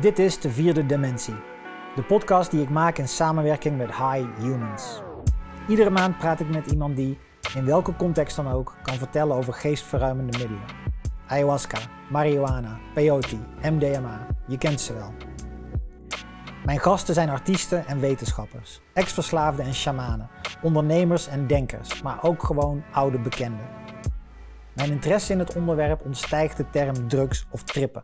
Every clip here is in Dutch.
Dit is de vierde dimensie, de podcast die ik maak in samenwerking met High Humans. Iedere maand praat ik met iemand die, in welke context dan ook, kan vertellen over geestverruimende middelen. Ayahuasca, marihuana, peyote, MDMA, je kent ze wel. Mijn gasten zijn artiesten en wetenschappers, ex-verslaafden en shamanen, ondernemers en denkers, maar ook gewoon oude bekenden. Mijn interesse in het onderwerp ontstijgt de term drugs of trippen.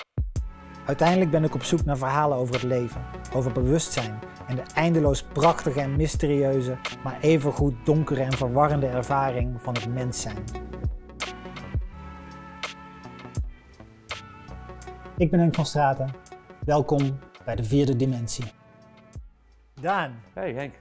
Uiteindelijk ben ik op zoek naar verhalen over het leven, over bewustzijn en de eindeloos prachtige en mysterieuze, maar evengoed donkere en verwarrende ervaring van het mens zijn. Ik ben Henk van Straten. Welkom bij de vierde dimensie. Daan. Hey Henk.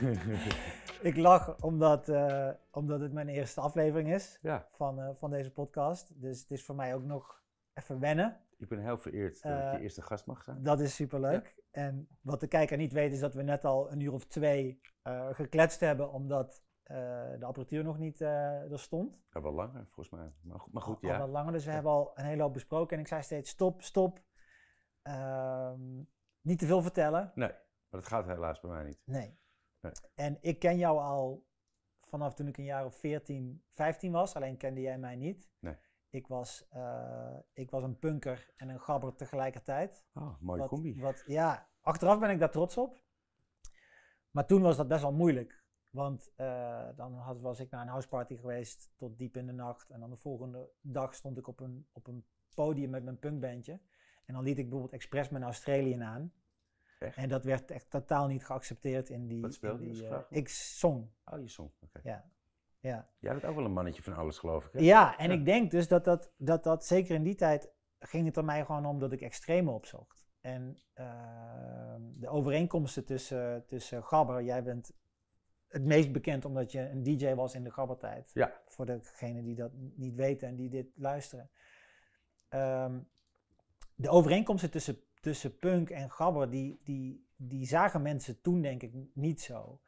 ik lach omdat, uh, omdat het mijn eerste aflevering is van, eh, van deze podcast. Dus het is voor mij ook nog even wennen. Ik ben heel vereerd dat ik je eh, eerste gast mag zijn. Dat is superleuk. Ja. En wat de kijker niet weet is dat we net al een uur of twee eh, gekletst hebben omdat eh, de apparatuur nog niet uh, er stond. Ja, wel langer volgens mij. Maar goed, maar goed ja. wel langer, dus we hebben al een hele hoop besproken. En ik zei steeds stop, stop. Ehm, niet te veel vertellen. Nee, maar dat gaat helaas bij mij niet. Nee. nee. En ik ken jou al vanaf toen ik een jaar of 14, 15 was. Alleen kende jij mij niet. Nee. Ik was, eh, ik was een punker en een gabber tegelijkertijd. Oh, mooie wat, combi. Wat, ja, achteraf ben ik daar trots op. Maar toen was dat best wel moeilijk. Want eh, dan had, was ik naar een houseparty geweest tot diep in de nacht. En dan de volgende dag stond ik op een, op een podium met mijn punkbandje. En dan liet ik bijvoorbeeld express mijn Australië aan. En dat werd echt totaal niet geaccepteerd in die... Wat speelde je? Dus eh, ik zong. Oh, je zong, oké. Ja, ja. Jij bent ook wel een mannetje van alles, geloof ik. Hè? Ja, en ik denk dus dat dat, dat dat, zeker in die tijd, ging het er mij gewoon om dat ik extreme opzocht. En ehm, de overeenkomsten tussen, tussen Gabber, jij bent het meest bekend omdat je een DJ was in de Gabbertijd. Ja. Voor degenen die dat niet weten en die dit luisteren. Ehm, de overeenkomsten tussen, tussen punk en Gabber, die, die, die zagen mensen toen denk ik niet zo.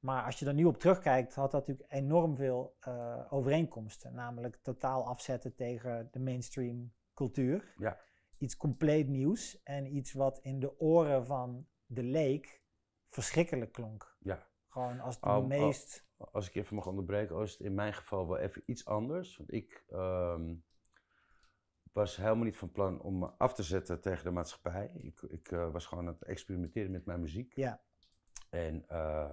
Maar als je er nu op terugkijkt, had dat natuurlijk enorm veel eh, overeenkomsten. Namelijk totaal afzetten tegen de mainstream cultuur. Ja. Iets compleet nieuws en iets wat in de oren van de leek verschrikkelijk klonk. Ja. Gewoon als de meest. als ik even mag onderbreken, was het in mijn geval wel even iets anders. Want ik ehm, was helemaal niet van plan om me af te zetten tegen de maatschappij. Ik, ik eh, was gewoon aan het experimenteren met mijn muziek. Ja. En. Uh,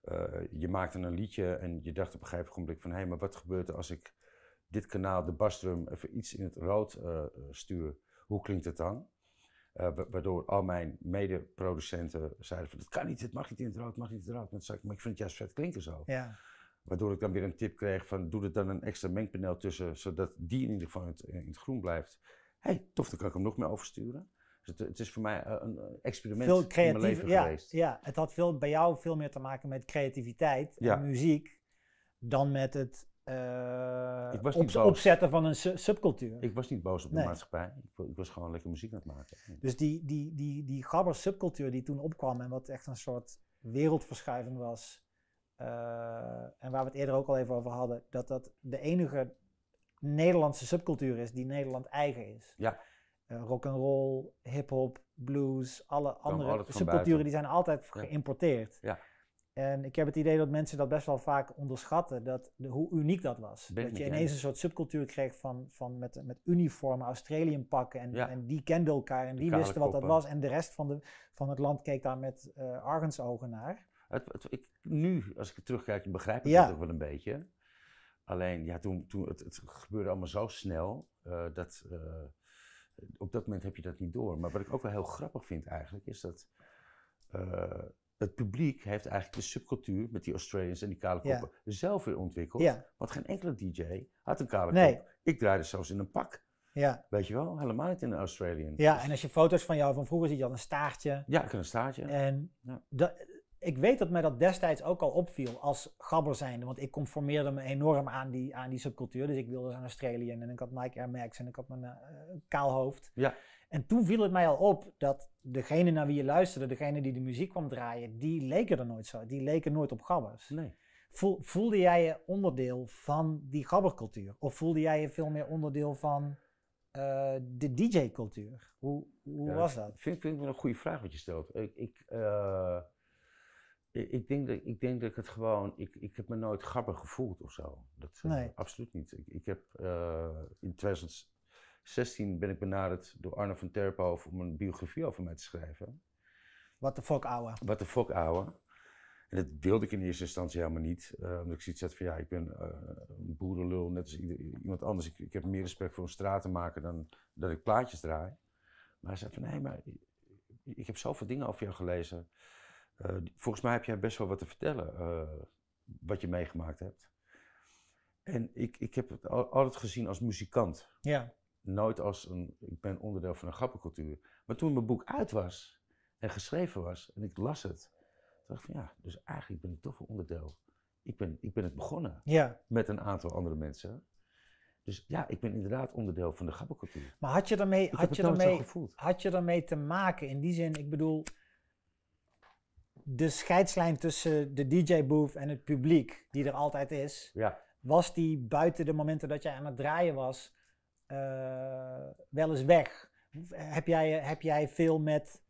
eh, je maakte een liedje en je dacht op een gegeven moment van hé, hey, maar wat gebeurt er als ik dit kanaal, de basdrum, even iets in het rood eh, stuur? Hoe klinkt het dan? Eh, waardoor al mijn medeproducenten zeiden van, dat kan niet, het mag niet in het rood, het mag niet in het rood. Maar, ik, maar ik vind het juist vet klinken zo. Ja. Waardoor ik dan weer een tip kreeg van, doe er dan een extra mengpaneel tussen, zodat die in ieder geval in het, groen blijft. Hé, hey, tof, dan kan ik hem nog meer oversturen. Dus het, het, is voor mij eh, een eh, experiment veel creatief, in mijn leven ja, geweest. Ja, het had veel, bij jou veel meer te maken met creativiteit en muziek dan met het eh, opzetten van een subcultuur. Ik was niet boos op de maatschappij. Ik, ik, was gewoon lekker muziek aan het maken. Dus die, die, die, die gabber subcultuur die toen opkwam en wat echt een soort wereldverschuiving was. en waar we het eerder ook al even over hadden, dat dat de enige Nederlandse subcultuur is die Nederland eigen is. Ja. Eh, rock and roll, hip-hop, blues, alle andere subculturen, die zijn altijd geïmporteerd. Ja. En ik heb het idee dat mensen dat best wel vaak onderschatten, dat de, hoe uniek dat was. dat je ineens een soort subcultuur kreeg van, van met, met uniformen, Australiën pakken en, en die kenden elkaar en die, wisten wat dat was. En de rest van, de, van het land keek daar met uh, ogen naar. Het, ik, nu, als ik terugkijk, begrijp ik het dat ook wel een beetje. Alleen, ja, toen, toen het, gebeurde allemaal zo snel eh, dat... Eh, op dat moment heb je dat niet door. Maar wat ik ook wel heel grappig vind eigenlijk, is dat eh, het publiek heeft eigenlijk de subcultuur met die Australians en die kale koppen zelf weer ontwikkeld. Want geen enkele DJ had een kale nee. kop. Ik draaide zelfs in een pak. Ja. Weet je wel, helemaal niet in de Australian. Ja, en als je foto's van jou van vroeger ziet, je had een staartje. Ja, ik een staartje. En dat, ik weet dat mij dat destijds ook al opviel als gabber zijnde. Want ik conformeerde me enorm aan die, aan die subcultuur. Dus ik wilde dus aan Australië en ik had Nike Air Max en ik had mijn uh, kaal hoofd. Ja. En toen viel het mij al op dat degene naar wie je luisterde, degene die de muziek kwam draaien, die leken er nooit zo. Die leken nooit op gabbers. Nee. Voelde jij je onderdeel van die gabbercultuur? Of voelde jij je veel meer onderdeel van eh, de DJ-cultuur? Hoe, hoe was dat? Vind, vind ik wel een goede vraag wat je stelt. Ik, eh, ik denk, dat, ik denk dat ik het gewoon, ik, ik heb me nooit grappig gevoeld of zo. Dat, eh, nee. Absoluut niet. Ik, ik heb eh, in 2016 ben ik benaderd door Arno van Terpo om een biografie over mij te schrijven. Wat de fuck ouwe. Wat de fuck ouwe. En dat wilde ik in eerste instantie helemaal niet. Eh, omdat ik zoiets had van ja, ik ben een boerenlul, net als ieder, iemand anders. Ik, ik, heb meer respect voor een maken dan dat ik plaatjes draai. Maar hij zei van nee, maar ik heb zoveel dingen over jou gelezen. Eh, volgens mij heb jij best wel wat te vertellen, eh, wat je meegemaakt hebt. En ik, ik heb het altijd gezien als muzikant. Ja. Nooit als een, ik ben onderdeel van een grappencultuur. Maar toen mijn boek uit was en geschreven was en ik las het, dacht ik van ja, dus eigenlijk ben ik toch een onderdeel. Ik ben, ik ben het begonnen ja. met een aantal andere mensen. Dus ja, ik ben inderdaad onderdeel van de grappencultuur. Maar had je daarmee, had je, daarmee had je daarmee te maken? In die zin, ik bedoel, de scheidslijn tussen de DJ-booth en het publiek, die er altijd is, ja. was die buiten de momenten dat jij aan het draaien was, uh, wel eens weg? Heb jij, heb jij veel met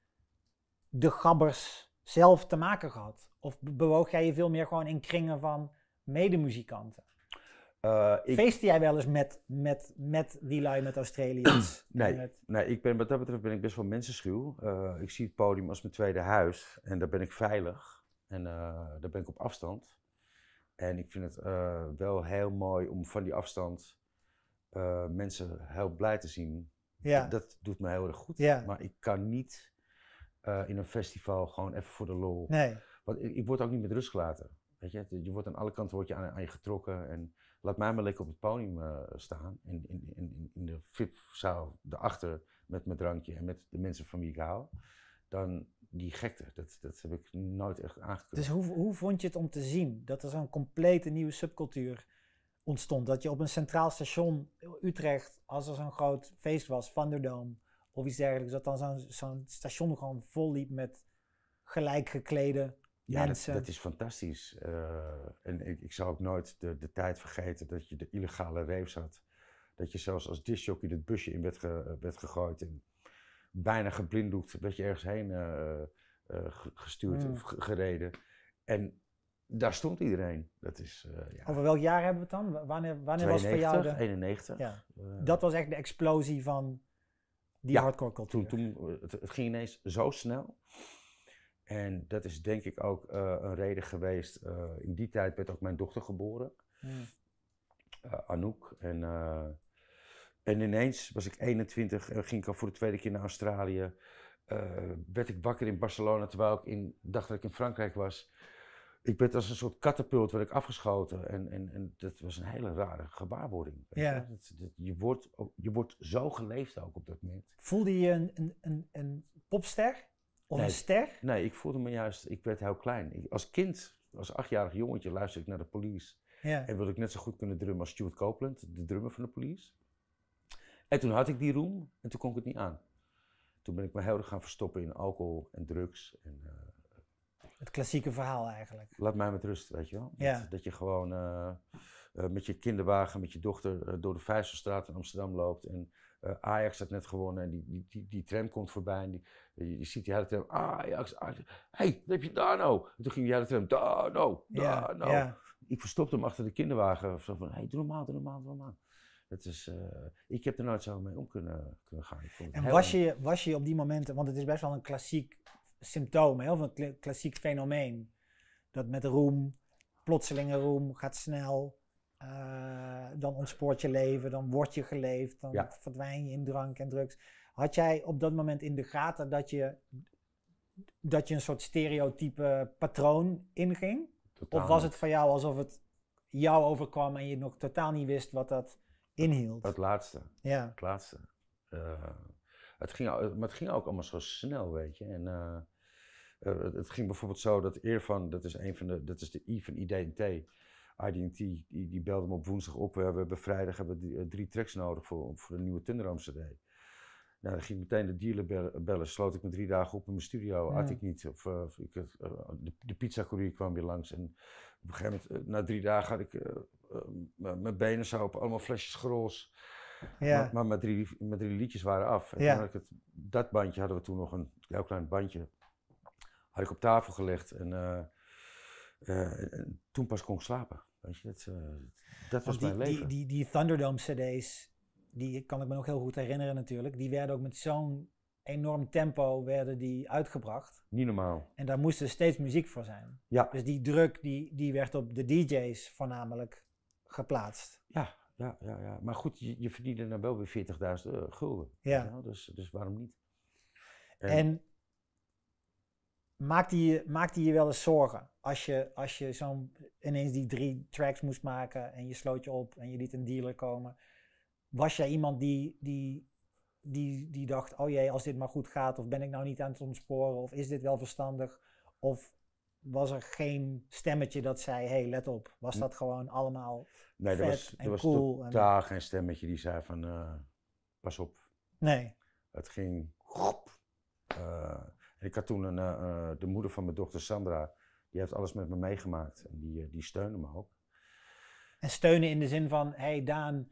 de gabbers zelf te maken gehad? Of bewoog jij je veel meer gewoon in kringen van medemuzikanten? Uh, Feest jij wel eens met, met, met lui met Australiërs? nee, nee ik ben, wat dat betreft ben ik best wel mensenschuw. Uh, ik zie het podium als mijn tweede huis en daar ben ik veilig en eh, daar ben ik op afstand. En ik vind het wel heel mooi om van die afstand mensen heel blij te zien. Ja. Dat, doet me heel erg goed. Ja. Maar ik kan niet in een festival gewoon even voor de lol. Nee. Want ik, word ook niet met rust gelaten. Weet je, je wordt aan alle kanten wordt je aan, aan je getrokken. En laat mij maar lekker op het podium eh, staan. In, in, in, in de VIP-zaal daarachter met mijn drankje en met de mensen van wie ik hou. Dan die gekte, dat, dat heb ik nooit echt aangekund. Dus hoe, hoe vond je het om te zien dat er zo'n complete nieuwe subcultuur ontstond? Dat je op een centraal station eh, Utrecht, als er zo'n groot feest was, Vanderdome of iets dergelijks, dat dan zo'n station gewoon volliep met gelijk geklede ja, Dat, dat is fantastisch. Eh, en ik, ik zal ook nooit de, de tijd vergeten dat je de illegale raves had. Dat je zelfs als dischokje het busje in eh, werd, gegooid. En bijna geblinddoekt werd je ergens heen eh, gestuurd hmm. of gereden. En daar stond iedereen. Dat is, ja. Over welk jaar hebben we het dan? Wanneer, wanneer was het voor jou de... 91. Ja. dat was echt de explosie van die hardcore cultuur. Toen, toen, het ging ineens zo snel. En dat is denk ik ook eh, een reden geweest. Eh, in die tijd werd ook mijn dochter geboren, hmm. eh, Anouk. En, en ineens was ik 21 en ging ik al voor de tweede keer naar Australië. werd ik wakker in Barcelona terwijl ik in, dacht dat ik in Frankrijk was. Ik werd als een soort katapult werd ik afgeschoten. En, en, en dat was een hele rare gewaarwording. Ja. Je, dat, je, wordt, je wordt zo geleefd ook op dat moment. Voelde je een, een, een popster? Of nee, een ster? Nee, ik voelde me juist, ik werd heel klein. als kind, als achtjarig jongetje, luisterde ik naar de police. Ja. En wilde ik net zo goed kunnen drummen als Stuart Copeland, de drummer van de police. En toen had ik die roem en toen kon ik het niet aan. Toen ben ik me heel erg gaan verstoppen in alcohol en drugs. En, eh, het klassieke verhaal eigenlijk. Laat mij met rust, weet je wel. Dat, je gewoon eh, eh, met je kinderwagen, met je dochter door de Vijzelstraat in Amsterdam loopt en eh, Ajax had net gewonnen en die, die, die, tram komt voorbij en die, je, ziet die hele tram, Ajax, Ajax, hey, heb je daar nou? En toen ging die hele tram, daar nou, daar nou. Ik verstopte hem achter de kinderwagen, zo van, hey, doe normaal, doe normaal, doe normaal. Het is, eh, ik heb er nooit zo mee om kunnen, kunnen gaan. En was je, was je op die momenten, want het is best wel een klassiek symptoom, hè, of een klassiek fenomeen, dat met roem, plotselinge roem, gaat snel, eh, dan ontspoort je leven, dan word je geleefd, dan ja. verdwijn je in drank en drugs. Had jij op dat moment in de gaten dat je, dat je een soort stereotype patroon inging? of was het voor jou alsof het jou overkwam en je nog totaal niet wist wat dat inhield? Het laatste. Ja. Het laatste. Eh, het ging, maar het ging ook allemaal zo snel, weet je. En, eh, het ging bijvoorbeeld zo dat van, dat is een van de, dat is de I van identiteit. IDT die, die belde me op woensdag op. We hebben vrijdag hebben drie, eh, drie tracks nodig voor, voor de nieuwe Thunderdome CD. Nou, dan ging ik meteen de dealer bellen, Sloot ik me drie dagen op in mijn studio. Had ik niet. Of, eh, ik, eh, de, de pizzacourier kwam weer langs. En op een gegeven moment, na drie dagen, had ik mijn benen zo op allemaal flesjes gros. Ja. Maar, met mijn, drie, mijn drie liedjes waren af. En ik het, dat bandje hadden we toen nog een heel klein bandje. Had ik op tafel gelegd. En, en toen pas kon ik slapen je, dat, eh, dat was die, mijn leven. Die, die, die Thunderdome-cd's, die kan ik me nog heel goed herinneren natuurlijk. Die werden ook met zo'n enorm tempo werden die uitgebracht. Niet normaal. En daar moest er steeds muziek voor zijn. Ja. Dus die druk die, die werd op de DJ's voornamelijk geplaatst. Ja, ja, ja. ja. Maar goed, je, je verdiende dan wel weer 40.000 gulden. Ja. Dus, dus waarom niet? en Maakte je, die je wel eens zorgen als je, als je zo ineens die drie tracks moest maken en je sloot je op en je liet een dealer komen? Was jij iemand die, die, die, die dacht, oh jee, als dit maar goed gaat, of ben ik nou niet aan het ontsporen, of is dit wel verstandig? Of was er geen stemmetje dat zei, hey, let op. Was hm. dat gewoon allemaal nee, vet was, en was cool? totaal geen stemmetje die zei van, eh, pas op. Nee. Het ging, uh, en ik had toen een, eh, eh, de moeder van mijn dochter Sandra, die heeft alles met me meegemaakt en die, eh, die steunde me ook. En steunen in de zin van, hey Daan,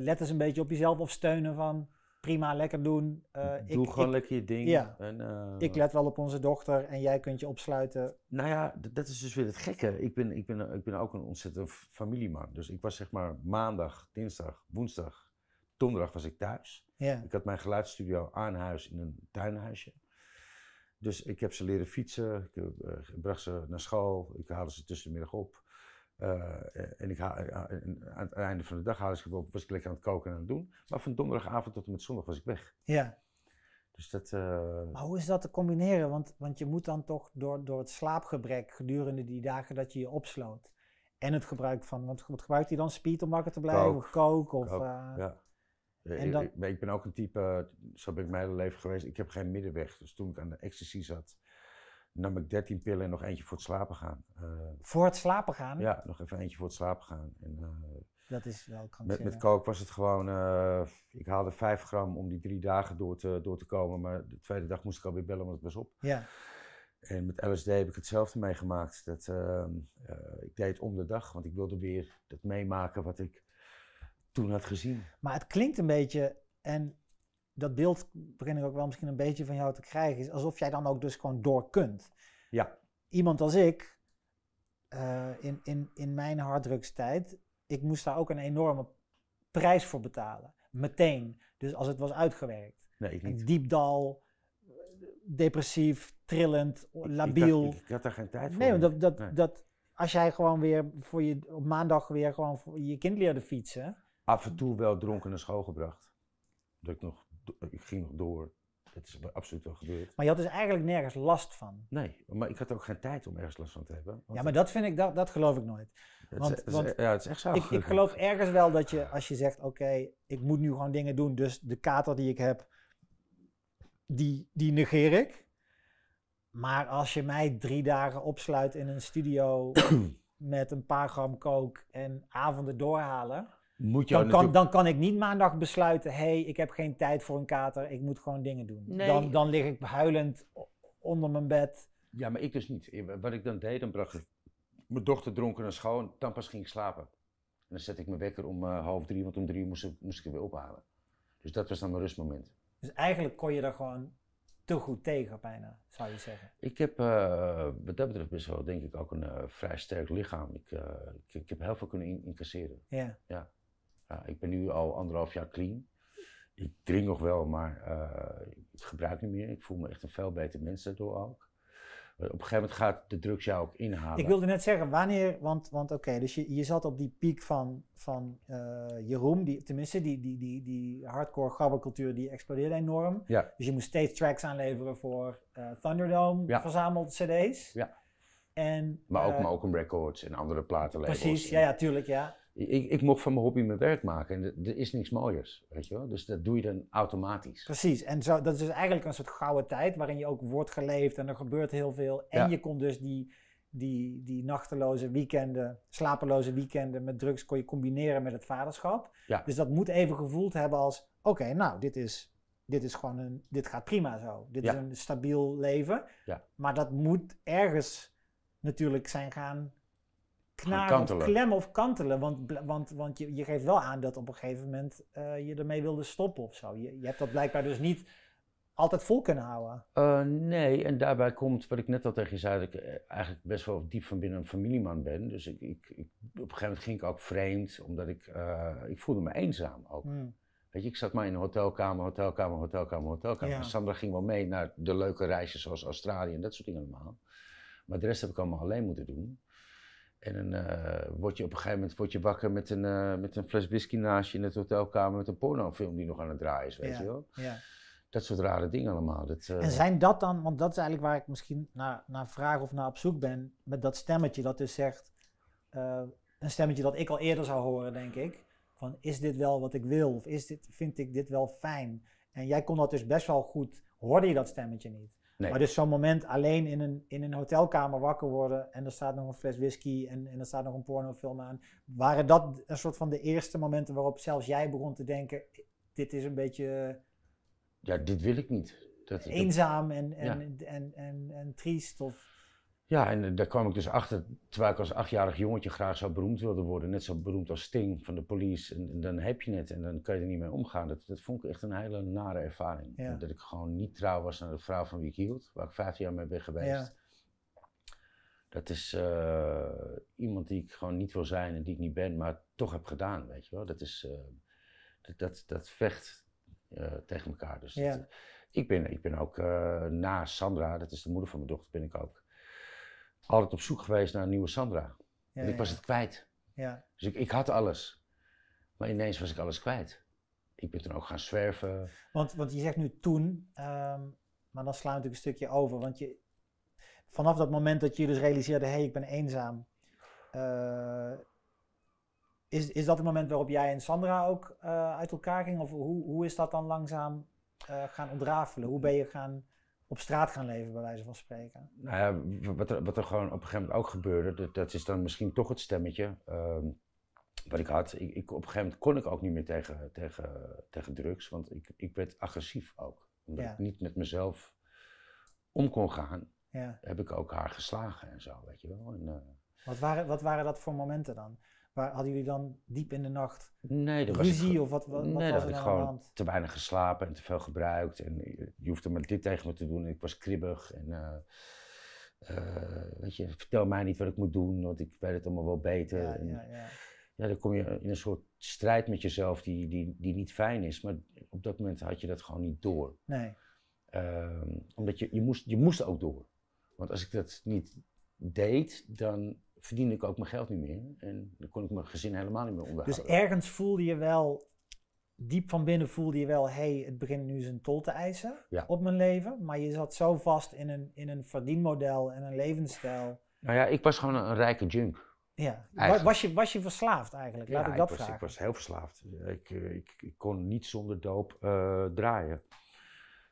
let eens een beetje op jezelf of steunen van prima, lekker doen. Uh, Doe gewoon ik, lekker je ding. En, ik let wel op onze dochter en jij kunt je opsluiten. Nou ja, dat is dus weer het gekke. Ik ben, ik ben, ik ben ook een ontzettend familieman. Dus ik was zeg maar maandag, dinsdag, woensdag, donderdag was ik thuis. Ik had mijn geluidsstudio aan huis in een tuinhuisje. Dus ik heb ze leren fietsen, ik eh, bracht ze naar school, ik haalde ze tussen de middag op. Eh, eh, en, ik haal, aan het einde van de dag haalde ze op, was ik lekker aan het koken en aan het doen. Maar van donderdagavond tot en met zondag was ik weg. Ja. Dus dat, Maar hoe is dat te combineren? Want, want je moet dan toch door, door het slaapgebrek gedurende die dagen dat je je opsloot. En het gebruik van, want gebruikt hij dan speed om wakker te blijven? Coke. Of koken? ja. Eh, en dan... ik, ben ook een type, zo ben ik mijn hele leven geweest, ik heb geen middenweg. Dus toen ik aan de ecstasy zat, nam ik 13 pillen en nog eentje voor het slapen gaan. Eh, voor het slapen gaan? Ja, nog even eentje voor het slapen gaan. En, eh, dat is wel krankzinnig. Met, met coke was het gewoon, ik haalde 5 gram om die drie dagen door te, door te komen. Maar de tweede dag moest ik alweer bellen, want het was op. Ja. En met LSD heb ik hetzelfde meegemaakt. Dat, ehm, ik deed het om de dag, want ik wilde weer dat meemaken wat ik toen had gezien. Maar het klinkt een beetje, en dat beeld begin ik ook wel misschien een beetje van jou te krijgen, is alsof jij dan ook dus gewoon door kunt. Ja. Iemand als ik, eh, in, in, in mijn harddrukstijd, ik moest daar ook een enorme prijs voor betalen. Meteen. Dus als het was uitgewerkt. Nee, ik niet. Diep dal, depressief, trillend, labiel. Ik, had, ik daar geen tijd voor. Nee, dat, dat, dat, als jij gewoon weer voor je, op maandag weer gewoon voor je kind leerde fietsen af en toe wel dronken naar school gebracht. Dat ik, nog, ik ging nog door. Het is absoluut wel gebeurd. Maar je had dus eigenlijk nergens last van? Nee, maar ik had ook geen tijd om ergens last van te hebben. Ja, maar dat vind ik, dat, dat geloof ik nooit. Want, want, ja, het is echt zo. Ik, ik, geloof ergens wel dat je, als je zegt, oké, ik moet nu gewoon dingen doen, dus de kater die ik heb, die, die negeer ik. Maar als je mij drie dagen opsluit in een studio met een paar gram kook en avonden doorhalen dan, kan, dan kan ik niet maandag besluiten, hé, hey, ik heb geen tijd voor een kater, ik moet gewoon dingen doen. Dan, dan lig ik huilend onder mijn bed. Ja, maar ik dus niet. Wat ik dan deed, dan bracht ik mijn dochter dronken naar schoon. dan pas ging ik slapen. En dan zet ik mijn wekker om eh, half drie, want om drie moest, ik er weer ophalen. Dus dat was dan mijn rustmoment. Dus eigenlijk kon je daar gewoon te goed tegen, bijna, zou je zeggen? Ik heb eh, wat dat betreft best wel, denk ik, ook een eh, vrij sterk lichaam. Ik, ik, ik, heb heel veel kunnen incasseren. Ja. ja ik ben nu al anderhalf jaar clean. Ik drink nog wel, maar eh, ik gebruik niet meer. Ik voel me echt een veel beter mens daardoor ook. Op een gegeven moment gaat de drugs jou ook inhalen. Ik wilde net zeggen, wanneer, want, want oké, dus je, je zat op die piek van, van eh, Jeroen, die, tenminste die, die, die, die hardcore gabbercultuur die explodeerde enorm. Ja. Dus je moest steeds tracks aanleveren voor eh, Thunderdome, ja. verzameld cd's. Ja. En, maar, ook, uh, maar ook een records en andere platenlabels. Precies, ja, ja, tuurlijk, ja ik, ik mocht van mijn hobby mijn werk maken. En er is niks mooiers, weet je wel. Dus dat doe je dan automatisch. Precies. En zo, dat is dus eigenlijk een soort gouden tijd waarin je ook wordt geleefd en er gebeurt heel veel. En je kon dus die, die, die nachteloze weekenden, slapeloze weekenden met drugs kon je combineren met het vaderschap. Ja. Dus dat moet even gevoeld hebben als, oké, nou, dit is... Dit is gewoon een, dit gaat prima zo. Dit is een stabiel leven. Maar dat moet ergens natuurlijk zijn gaan knaren klemmen of kantelen. Want, want, want je, je geeft wel aan dat op een gegeven moment eh, je ermee wilde stoppen of zo. Je, je hebt dat blijkbaar dus niet altijd vol kunnen houden. Eh, nee, en daarbij komt wat ik net al tegen je zei, dat ik eh, eigenlijk best wel diep van binnen een familieman ben. Dus ik, ik, ik op een gegeven moment ging ik ook vreemd, omdat ik, ik voelde me eenzaam ook. Hmm. Weet je, ik zat maar in een hotelkamer, hotelkamer, hotelkamer, hotelkamer. Sandra ging wel mee naar de leuke reizen zoals Australië en dat soort dingen allemaal. Maar de rest heb ik allemaal alleen moeten doen. En dan eh, word je op een gegeven moment word je wakker met een, eh, met een fles whisky naast je in het hotelkamer met een pornofilm die nog aan het draaien is, weet je wel. Ja. Dat soort rare dingen allemaal. Dat, eh, en zijn dat dan, want dat is eigenlijk waar ik misschien naar, naar vraag of naar op zoek ben, met dat stemmetje dat dus zegt, een stemmetje dat ik al eerder zou horen, denk ik. Van is dit wel wat ik wil? Of is dit, vind ik dit wel fijn? En jij kon dat dus best wel goed, hoorde je dat stemmetje niet? Maar dus zo'n moment alleen in een, in een hotelkamer wakker worden en er staat nog een fles whisky en, en er staat nog een pornofilm aan. Waren dat een soort van de eerste momenten waarop zelfs jij begon te denken, dit is een beetje... Ja, dit wil ik niet. Dat, eenzaam en, en, en, en, en, triest of... Ja, en eh, daar kwam ik dus achter, terwijl ik als achtjarig jongetje graag zo beroemd wilde worden, net zo beroemd als Sting van de police, en, dan heb je het en dan kan je er niet mee omgaan. Dat, dat vond ik echt een hele nare ervaring. Dat ik gewoon niet trouw was aan de vrouw van wie ik hield, waar ik vijf jaar mee ben geweest. Ja. Dat is eh, iemand die ik gewoon niet wil zijn en die ik niet ben, maar toch heb gedaan, weet je wel. Dat, is, eh, dat, dat, vecht tegen elkaar. Dus ik, ben, ik ben ook na Sandra, dat is de moeder van mijn dochter, ben ik ook altijd op zoek geweest naar een nieuwe Sandra. en ik was het kwijt. Ja. Dus ik, ik had alles. Maar ineens was ik alles kwijt. Ik ben toen ook gaan zwerven. Want, want je zegt nu toen, ehm, maar dan slaan we natuurlijk een stukje over. Want je, vanaf dat moment dat je dus realiseerde, hé, hey, ik ben eenzaam. Eh, is, is dat het moment waarop jij en Sandra ook eh, uit elkaar gingen? Of hoe, hoe is dat dan langzaam eh, gaan ontrafelen? Hoe ben je gaan op straat gaan leven, bij wijze van spreken. Nou ja, wat er, wat er gewoon op een gegeven moment ook gebeurde, dat, dat is dan misschien toch het stemmetje ehm, wat ik had. Ik, ik, op een gegeven moment kon ik ook niet meer tegen, tegen, tegen drugs, want ik, ik werd agressief ook. Omdat ik niet met mezelf om kon gaan, ja. heb ik ook haar geslagen en zo, weet je wel. Eh, wat, waren, wat waren dat voor momenten dan? Waar, hadden jullie dan diep in de nacht nee, ruzie of wat, wat, nee, was er ik gewoon te weinig geslapen en te veel gebruikt. En je hoefde maar dit tegen me te doen. Ik was kribbig en eh, eh, weet je, vertel mij niet wat ik moet doen, want ik weet het allemaal wel beter. Ja, ja, ja. ja, dan kom je in een soort strijd met jezelf die, die, die niet fijn is. Maar op dat moment had je dat gewoon niet door. Nee. Ehm, omdat je, je, moest, je moest ook door. Want als ik dat niet deed, dan verdiende ik ook mijn geld niet meer. En dan kon ik mijn gezin helemaal niet meer onderhouden. Dus ergens voelde je wel, diep van binnen voelde je wel, hé, hey, het begint nu zijn tol te eisen op mijn leven. Maar je zat zo vast in een, in een verdienmodel en een levensstijl. Nou ja, ik was gewoon een, rijke junk. Ja, was je, was je verslaafd eigenlijk? Laat ik dat was, vragen. Ik was heel verslaafd. Ik, eh, ik, ik kon niet zonder doop eh, draaien.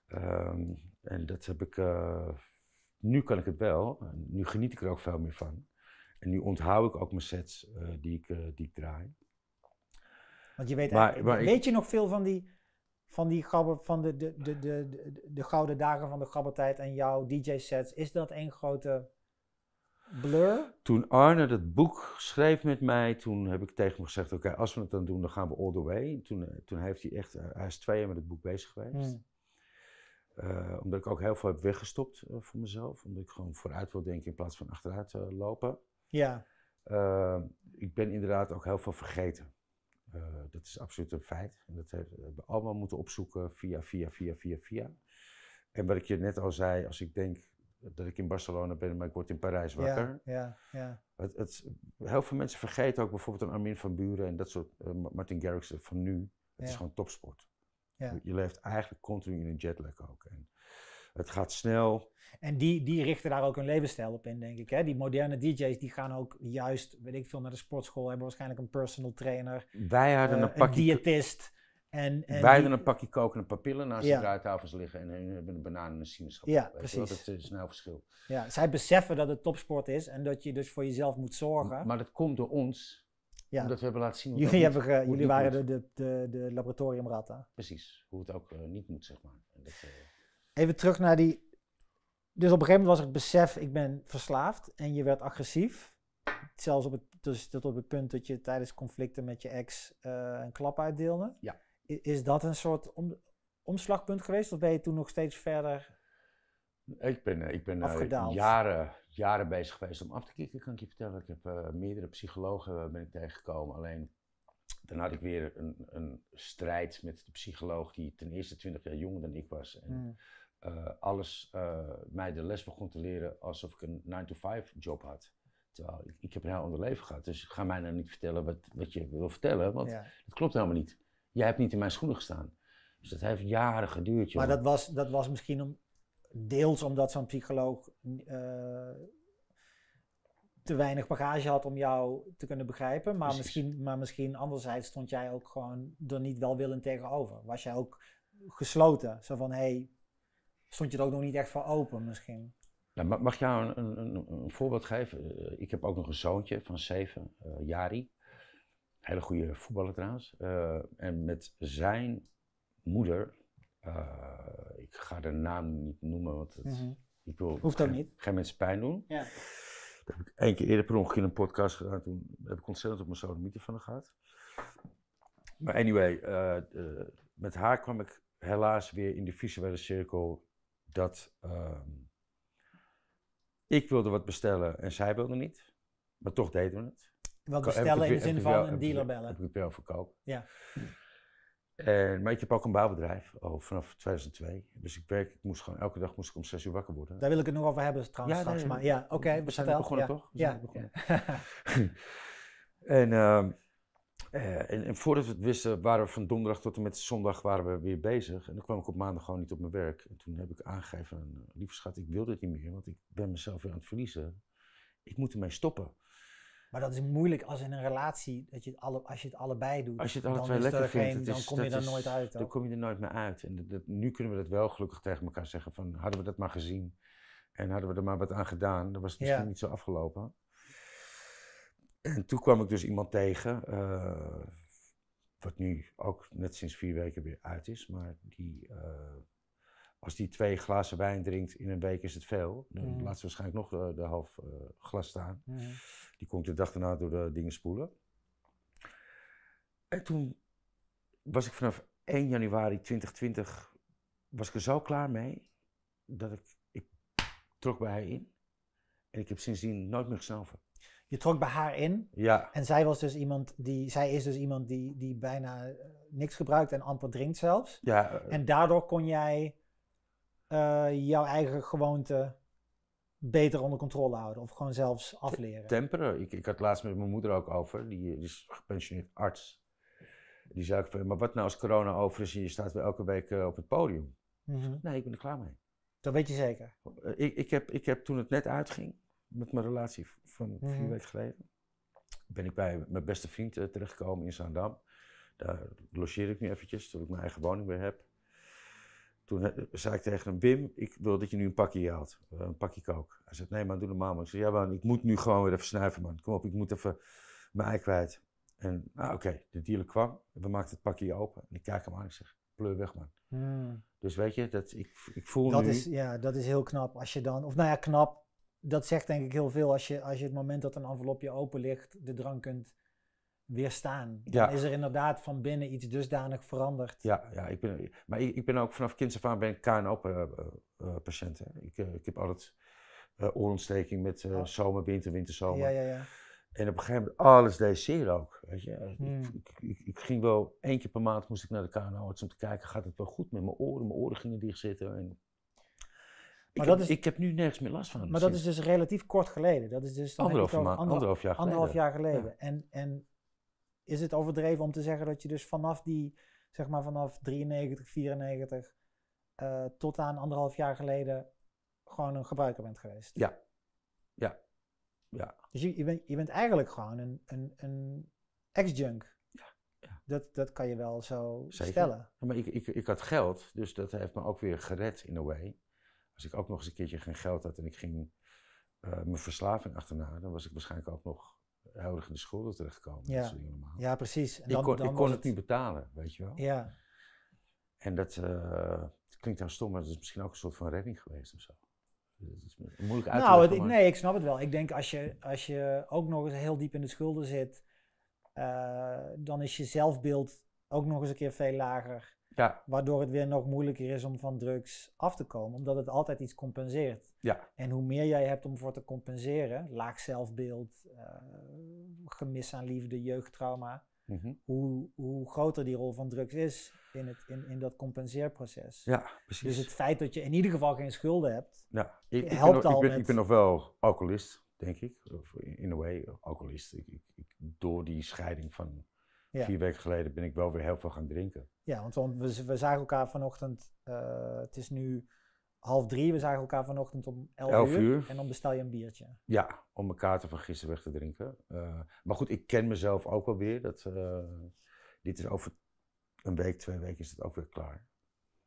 Ehm, en dat heb ik. Eh, nu kan ik het wel. Nu geniet ik er ook veel meer van. En nu onthoud ik ook mijn sets eh, die, ik, eh, die ik draai. Want je weet, maar, weet je nog veel van die, van die gabber, van de, de, de, de, de, gouden dagen van de gabbertijd en jouw DJ-sets? Is dat één grote blur? Toen Arne dat boek schreef met mij, toen heb ik tegen hem gezegd: Oké, als we het dan doen, dan gaan we all the way. Toen, eh, toen heeft hij echt, hij is twee jaar met het boek bezig geweest. Hmm. omdat ik ook heel veel heb weggestopt voor mezelf. Omdat ik gewoon vooruit wil denken in plaats van achteruit lopen. Ja. Ehm, ik ben inderdaad ook heel veel vergeten. Eh, dat is absoluut een feit. En dat hebben eh, we allemaal moeten opzoeken via, via, via, via, via. En wat ik je net al zei, als ik denk dat ik in Barcelona ben, maar ik word in Parijs wakker. Ja, ja, ja. Het, het, heel veel mensen vergeten ook bijvoorbeeld een Armin van Buren en dat soort, eh, Martin Garrix van nu. Het is gewoon topsport. Ja. Je leeft eigenlijk continu in een jetlag ook. En het gaat snel. En die, die richten daar ook hun levensstijl op in, denk ik. Hè? Die moderne DJ's die gaan ook juist, weet ik veel, naar de sportschool, hebben waarschijnlijk een personal trainer. Wij hadden eh, een pakje. Een diëtist. En, en Wij hadden een pakje kokende papillen naast de draaitafels liggen en hun hebben een banaan een sinaasappel. Ja, precies. Dat is het snel verschil. Ja, zij beseffen dat het topsport is en dat je dus voor jezelf moet zorgen. Maar dat komt door ons, ja. omdat we hebben laten zien hoe jullie, hebben jullie waren de, de, de, laboratoriumratten. Precies, hoe het ook eh, niet moet, zeg maar. En dat, eh, Even terug naar die. Dus op een gegeven moment was het besef, ik ben verslaafd en je werd agressief. Zelfs op het, dus tot op het punt dat je tijdens conflicten met je ex eh, een klap uitdeelde. Ja. Is, dat een soort omslagpunt geweest of ben je toen nog steeds verder ik ben, eh, ik ben eh, jaren, jaren bezig geweest om af te kicken, kan ik je vertellen. Ik heb meerdere psychologen ben ik tegengekomen. Alleen dan had ik weer een, een strijd met de psycholoog die ten eerste 20 jaar jonger dan ik was. En hmm. Eh, alles eh, mij de les begon te leren alsof ik een 9-to-5 job had. Terwijl ik, heb een heel ander leven gehad. Dus ga mij nou niet vertellen wat, wat je wil vertellen, want dat klopt helemaal niet. Jij hebt niet in mijn schoenen gestaan. Dus dat heeft jaren geduurd. Jongen. Maar dat was, dat was misschien om, deels omdat zo'n psycholoog eh, te weinig bagage had om jou te kunnen begrijpen. Maar misschien, maar misschien anderzijds stond jij ook gewoon er niet welwillend tegenover. Was jij ook gesloten? Zo van, hé, hey, stond je er ook nog niet echt voor open misschien. Nou, mag ik jou een, een, een, voorbeeld geven? Eh, ik heb ook nog een zoontje van zeven, uh, Jari. Hele goede voetballer trouwens. Eh, en met zijn moeder, ik ga de naam niet noemen, want het, mhm. ik wil Hoeft ook geen, niet. geen mensen pijn doen. Ja. Dat heb ik één keer eerder per een podcast gedaan. Toen heb ik ontzettend op mijn sodomieten van gehad. Maar anyway, met haar kwam ik helaas weer in de visuele cirkel dat ehm, ik wilde wat bestellen en zij wilde niet. Maar toch deden we het. Wat bestellen in de zin van een dealer bellen. Heb ik wel verkoop. Ja. En, maar ik heb ook een bouwbedrijf oh, vanaf 2002. Dus ik werk, ik moest gewoon, elke dag moest ik om 6 uur wakker worden. Daar wil ik het nog over hebben trouwens straks. maar ja, oké, okay, we zijn begonnen toch? We ja. Begonnen. en ehm, eh, en, voordat we het wisten, waren we van donderdag tot en met zondag waren we weer bezig. En dan kwam ik op maandag gewoon niet op mijn werk. En toen heb ik aangegeven, eh, lieve schat, ik wil dit niet meer, want ik ben mezelf weer aan het verliezen. Ik moet ermee stoppen. Maar dat is moeilijk als in een relatie, dat je alle, als je het allebei doet. Als je het allebei lekker vindt, geen, dan kom je er nooit uit. Dan kom je er nooit meer uit. En dat, nu kunnen we dat wel gelukkig tegen elkaar zeggen van, hadden we dat maar gezien en hadden we er maar wat aan gedaan, dan was het misschien niet zo afgelopen. En toen kwam ik dus iemand tegen, eh, wat nu ook net sinds vier weken weer uit is, maar die, eh, als die twee glazen wijn drinkt in een week is het veel. Dan mm-hmm. laat ze waarschijnlijk nog eh, de half glas staan. Mm. Die ik de dag daarna door de dingen spoelen. En toen was ik vanaf 1 januari 2020, was ik er zo klaar mee, dat ik, ik trok bij haar in. En ik heb sindsdien nooit meer gesnoven je trok bij haar in. Ja. En zij was dus iemand die, zij is dus iemand die, die bijna eh, niks gebruikt en amper drinkt zelfs. Ja. Eh. En daardoor kon jij eh, jouw eigen gewoonte beter onder controle houden of gewoon zelfs afleren. Temperen. Ik, ik had laatst met mijn moeder ook over, die, is gepensioneerd arts. Die zei ook maar wat nou als corona over is en je staat weer elke week op het podium? Mhm. Nee, ik ben er klaar mee. Dat weet je zeker? ik, ik, heb, ik heb toen het net uitging, met mijn relatie van vier mhm. weken geleden, ben ik bij mijn beste vriend eh, terechtgekomen in Zaandam. Daar logeer ik nu eventjes, toen ik mijn eigen woning weer heb. Toen eh, zei ik tegen hem, Wim, ik wil dat je nu een pakje haalt, eh, een pakje kook. Hij zegt, nee man, doe normaal man. Ik zeg, ja man, ik moet nu gewoon weer even snuiven man. Kom op, ik moet even mijn ei kwijt. En nou, oké, de dealer kwam, we maakten het pakje open. En ik kijk hem aan en ik zeg, pleur weg man. Hmm. Dus weet je, dat, ik, ik voel dat Is, ja, dat is heel knap als je dan... Of nou ja, knap, dat zegt denk ik heel veel als je, als je het moment dat een envelopje open ligt, de drang kunt weerstaan. Dan is er inderdaad van binnen iets dusdanig veranderd. Ja, ja ik ben, maar ik, ben ook vanaf kinds af aan ben KNO-patiënt. Uh, ik, eh, eh, eh, ik heb altijd oorontsteking met oh. zomer, winter, zomer. Ja, ja, ja. En op een gegeven moment, alles deed zeer ook. Weet je? Ik, hmm. ik, ik, ging wel, één keer per maand moest ik naar de kno om te kijken, gaat het wel goed met mijn oren? Mijn oren gingen dicht zitten. En maar ik, dat heb, is, ik heb nu nergens meer last van. Maar dat is dus relatief kort geleden. Dat is dus anderhalf, anderhalf, jaar geleden. Anderhalf jaar geleden. En, en is het overdreven om te zeggen dat je dus vanaf die, zeg maar vanaf 93, 94, eh, tot aan anderhalf jaar geleden gewoon een gebruiker bent geweest? Ja. Ja. ja. Dus je, je, bent, je bent eigenlijk gewoon een, een, een ex-junk. Ja. Dat, dat kan je wel zo stellen. maar ik, ik, ik had geld, dus dat heeft me ook weer gered in a way. Als ik ook nog eens een keertje geen geld had en ik ging eh, mijn verslaving achterna, dan was ik waarschijnlijk ook nog helder in de schulden terechtgekomen. Ja, ja precies. En dan, ik kon, dan ik kon het... niet betalen, weet je wel. Ja. En dat, eh, klinkt heel stom, maar dat is misschien ook een soort van redding geweest of zo. is moeilijk uit te nou, leggen, nee, ik snap het wel. Ik denk als je, als je ook nog eens heel diep in de schulden zit, eh, dan is je zelfbeeld ook nog eens een keer veel lager. Ja. Waardoor het weer nog moeilijker is om van drugs af te komen, omdat het altijd iets compenseert. Ja. En hoe meer jij hebt om voor te compenseren, laag zelfbeeld, uh, gemis aan liefde, jeugdtrauma, mhm. hoe, hoe groter die rol van drugs is in, het, in, in dat compenseerproces. Ja, precies. Dus het feit dat je in ieder geval geen schulden hebt, ja. ik, helpt ik ben, al. Ik ben, ik ben nog wel alcoholist, denk ik. Of in a way, alcoholist. door die scheiding van vier weken geleden ben ik wel weer heel veel gaan drinken. Ja, want we, we zagen elkaar vanochtend, eh, het is nu half drie, we zagen elkaar vanochtend om elf, elf uur, En dan bestel je een biertje. Ja, om elkaar kaarten van gisteren weg te drinken. Eh, maar goed, ik ken mezelf ook wel weer. Dat, eh, dit is over een week, twee weken is het ook weer klaar.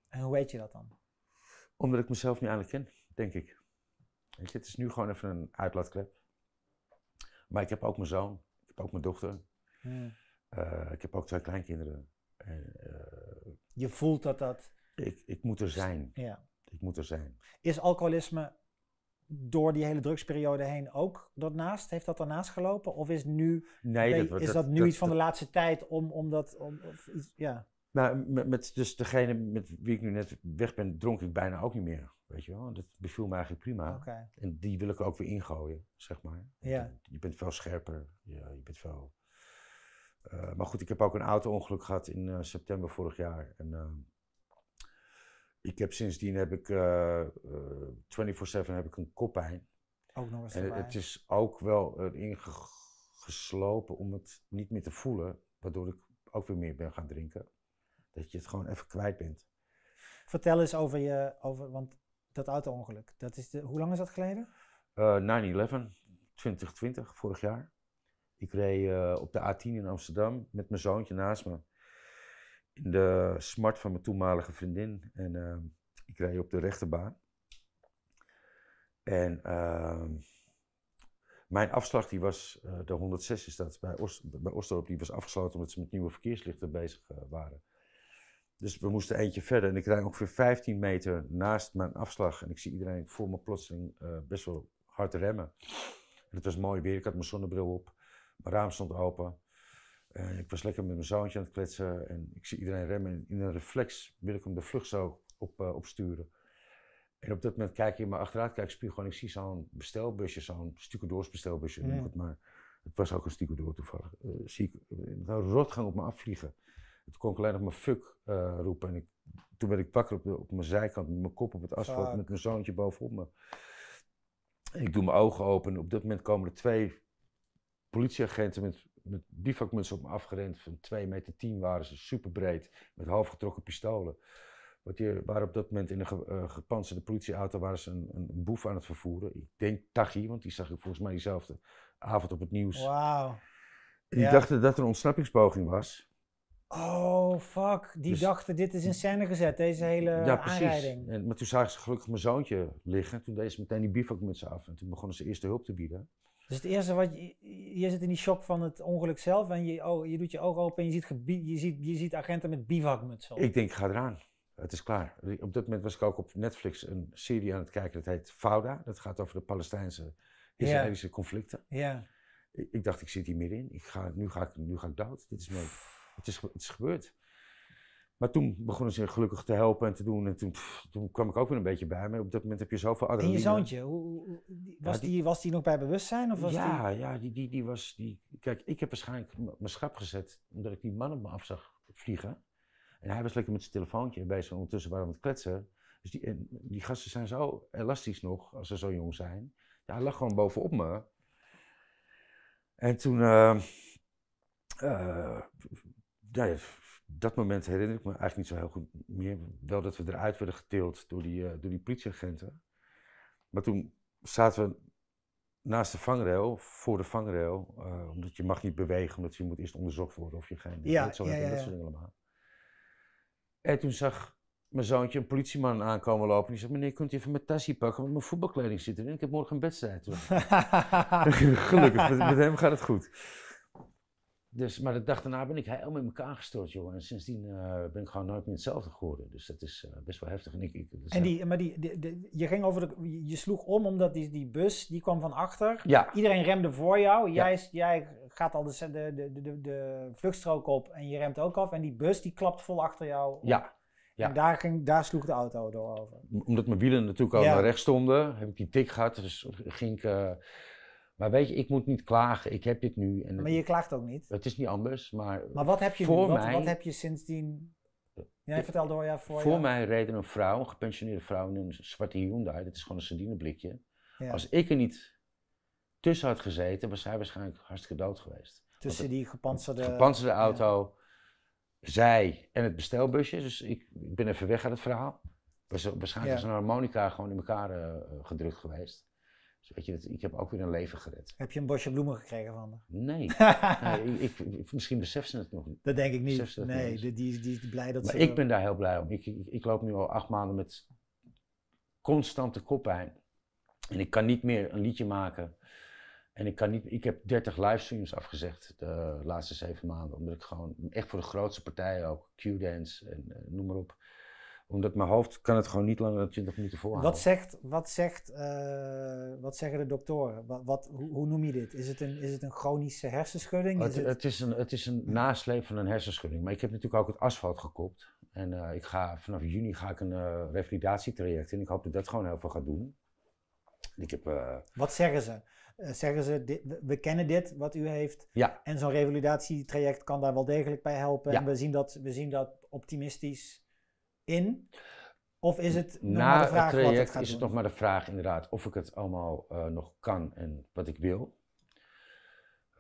En hoe weet je dat dan? Omdat ik mezelf niet eigenlijk ken, denk ik. Weet je, het is nu gewoon even een uitlaatklep. Maar ik heb ook mijn zoon, ik heb ook mijn dochter. Hmm. Eh, ik heb ook twee kleinkinderen. En, eh, je voelt dat dat. Ik, ik moet er zijn. Ja. Ik moet er zijn. Is alcoholisme door die hele drugsperiode heen ook daarnaast? Heeft dat daarnaast gelopen? Of is, nu, nee, dat, is dat, nu iets van de laatste tijd om, om dat. Om, of iets, ja. Nou, met, dus degene met wie ik nu net weg ben, dronk ik bijna ook niet meer. Weet je wel, dat beviel me eigenlijk prima. Okay. En die wil ik ook weer ingooien, zeg maar. Ja. Je bent veel scherper, Ja. je bent veel eh, maar goed, ik heb ook een auto-ongeluk gehad in eh, september vorig jaar. En, ehm, ik heb sindsdien heb ik 24-7 eh, heb ik een koppijn. Ook nog eens. En het is ook wel erin geslopen om het niet meer te voelen, waardoor ik ook weer meer ben gaan drinken. Dat je het gewoon even kwijt bent. Vertel eens over je, over, want dat auto-ongeluk, dat is de, hoe lang is dat geleden? 9-11, 2020, vorig jaar. Ik reed eh, op de A10 in Amsterdam met mijn zoontje naast me. In de smart van mijn toenmalige vriendin. En ehm, ik reed op de rechterbaan. En ehm, mijn afslag die was, eh, de 106 dat, bij, Oost, bij Oostdorp, die was afgesloten omdat ze met nieuwe verkeerslichten bezig eh, waren. Dus we moesten eentje verder en ik rijd ongeveer 15 meter naast mijn afslag en ik zie iedereen voor me plotseling best wel hard remmen. En het was mooi weer, ik had mijn zonnebril op. Mijn raam stond open. En ik was lekker met mijn zoontje aan het kletsen. En ik zie iedereen remmen. in een reflex wil ik hem de vlucht zo op, eh, opsturen. En op dat moment kijk ik in mijn achteruitkijkspiegel en ik zie zo'n bestelbusje, zo'n stucadoorsbestelbusje, doorsbestelbusje noem het maar. Het was ook een stucadoor toevallig. Uh, zie ik eh, een rotgang op me afvliegen. Toen kon ik alleen nog maar fuck roepen. En ik, toen werd ik wakker op, op mijn zijkant, met mijn kop op het asfalt, met mijn zoontje bovenop me. En ik doe mijn ogen open en op dat moment komen er twee politieagenten met, met bivakmutsen op me afgerend. Van 2 meter 10 waren ze, super breed, met halfgetrokken pistolen. Wat hier waren op dat moment in een ge, eh, politieauto waren ze een, een, boef aan het vervoeren. Ik denk Taghi, want die zag ik volgens mij diezelfde avond op het nieuws. Wauw. Die dachten dat er een ontsnappingspoging was. Oh, fuck. Die dus- dachten, dit is in scène gezet, deze hele ja, precies. En, maar toen zagen ze gelukkig mijn zoontje liggen. Toen deed ze meteen die bivakmuts af. En toen begonnen ze eerst hulp te bieden. Dus het eerste wat je, je zit in die shock van het ongeluk zelf en je, oh, je doet je ogen open en je ziet, je ziet, je ziet agenten met bivakmuts Ik denk, ga eraan. Het is klaar. Op dat moment was ik ook op Netflix een serie aan het kijken, dat heet Fouda. Dat gaat over de Palestijnse Israëlische conflicten. Ja. Ik, ik, dacht, ik zit hier middenin. Ik ga, nu, ga ik, nu ga ik dood. Dit is mijn, het, is, het is gebeurd. Maar toen begonnen ze gelukkig te helpen en te doen. En toen, toen kwam ik ook weer een beetje bij. me. op dat moment heb je zoveel adrenaline. En je zoontje, hoe, was, die, was die nog bij bewustzijn? Of was ja, die... ja die, die, die was... Die, kijk, ik heb waarschijnlijk mijn schap gezet omdat ik die man op me af zag vliegen. En hij was lekker met zijn telefoontje bezig. Ondertussen waren we aan het kletsen. Dus die, die gasten zijn zo elastisch nog, als ze zo jong zijn. Ja, hij lag gewoon bovenop me. En toen... Uh, ja, dat moment herinner ik me eigenlijk niet zo heel goed meer. Wel dat we eruit werden getild door die, eh, door die politieagenten. Maar toen zaten we naast de vangrail, voor de vangrail. Eh, omdat je mag niet bewegen, omdat je moet eerst onderzocht worden of je geen... Ja, zo ja, ja, ja, Dat soort allemaal. En toen zag mijn zoontje een politieman aankomen lopen. Die zei: meneer, kunt u even mijn tasje pakken? Want mijn voetbalkleding zit erin. Ik heb morgen een wedstrijd. Gelukkig, met hem gaat het goed. Dus, maar de dag daarna ben ik helemaal in elkaar gestort, joh. En sindsdien eh, ben ik gewoon nooit meer hetzelfde geworden. Dus dat is eh, best wel heftig. En, ik, ik en die, maar die, je, ging over je sloeg om omdat die, die bus, die kwam van achter. Ja. Iedereen remde voor jou. Jij, jij gaat al de, de, de, de, vluchtstrook op en je remt ook af. En die bus, die klapt vol achter jou. Ja. Ja. En daar, ging, daar sloeg de auto door over. Omdat mijn wielen natuurlijk al ja. naar rechts stonden, heb ik die tik gehad. Dus ging ik... Eh, maar weet je, ik moet niet klagen, ik heb dit nu. En maar je klaagt ook niet? Het is niet anders, maar Maar wat heb je nu? Wat, mij, wat heb je sindsdien... Jij vertelde hoor, ja, voor Voor mij reed er een vrouw, een gepensioneerde vrouw in een zwarte Hyundai. Dat is gewoon een sardineblikje. Ja. Als ik er niet tussen had gezeten, was zij waarschijnlijk hartstikke dood geweest. Tussen die gepantserde... gepantserde auto, zij en het bestelbusje. Dus ik, ben even weg uit het verhaal. waarschijnlijk is een harmonica gewoon in elkaar eh, gedrukt geweest. Dus ik heb ook weer een leven gered. Heb je een bosje bloemen gekregen van haar? Nee. nee ik, misschien beseft ze het nog niet. Dat denk ik niet. nee, Die, die, die is blij dat maar ze... ik ben daar heel blij om. Ik, ik, loop nu al acht maanden met constante koppijn. En ik kan niet meer een liedje maken. En ik, kan niet, ik heb 30 livestreams afgezegd de laatste zeven maanden. Omdat ik gewoon echt voor de grootste partijen ook, Q-dance en eh, noem maar op omdat mijn hoofd kan het gewoon niet langer dan 20 minuten volhouden. Wat, zegt, wat, zegt, eh, wat zeggen de doktoren? Wat, hoe, noem je dit? Is het een, is het een chronische hersenschudding? het, het, is een, het is een nasleep van een hersenschudding. Maar ik heb natuurlijk ook het asfalt gekopt. En eh, ik ga, vanaf juni ga ik een eh, revalidatietraject in. Ik hoop dat dat gewoon heel veel gaat doen. Ik heb, wat zeggen ze? zeggen ze, we kennen dit, wat u heeft. Ja. En zo'n revalidatietraject kan daar wel degelijk bij helpen. En we zien, dat, we zien dat optimistisch in? Of is het nog Na maar de vraag het traject wat het gaat is het doen? nog maar de vraag inderdaad of ik het allemaal eh, nog kan en wat ik wil.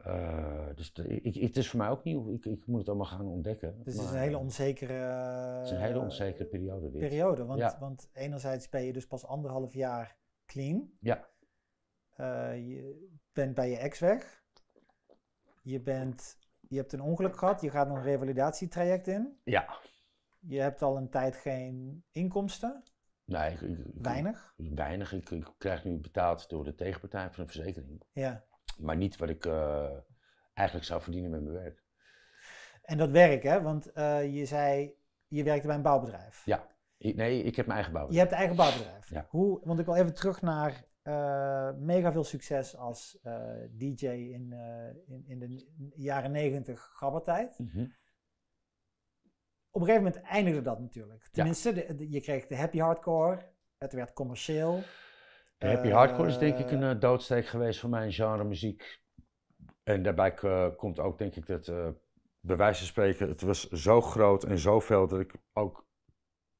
Eh, dus het is voor mij ook nieuw. Ik, ik moet het allemaal gaan ontdekken. Dus het is een hele onzekere... Het is een hele onzekere periode weer. Periode, want, want enerzijds ben je dus pas anderhalf jaar clean. Ja. Eh, je bent bij je ex weg. Je, bent, je hebt een ongeluk gehad. Je gaat nog een revalidatietraject in. Ja je hebt al een tijd geen inkomsten. Nee, weinig? weinig. Ik, krijg nu betaald door de tegenpartij van een verzekering. Ja. Maar niet wat ik eh, eigenlijk zou verdienen met mijn werk. En dat werk, hè? Want eh, je zei, je werkte bij een bouwbedrijf. Ja. Nee, ik heb mijn eigen bouwbedrijf. Je hebt eigen bouwbedrijf. Ja. Hoe, want ik wil even terug naar eh, mega veel succes als DJ in, in, in, de jaren negentig grappertijd. Mm op een gegeven moment eindigde dat natuurlijk. Tenminste, je kreeg de happy hardcore, het werd commercieel. De happy hardcore is denk ik eh, een eh, doodsteek geweest voor mijn genre muziek. En daarbij eh, komt ook denk ik dat, bij wijze van spreken, het was zo groot en zoveel dat ik ook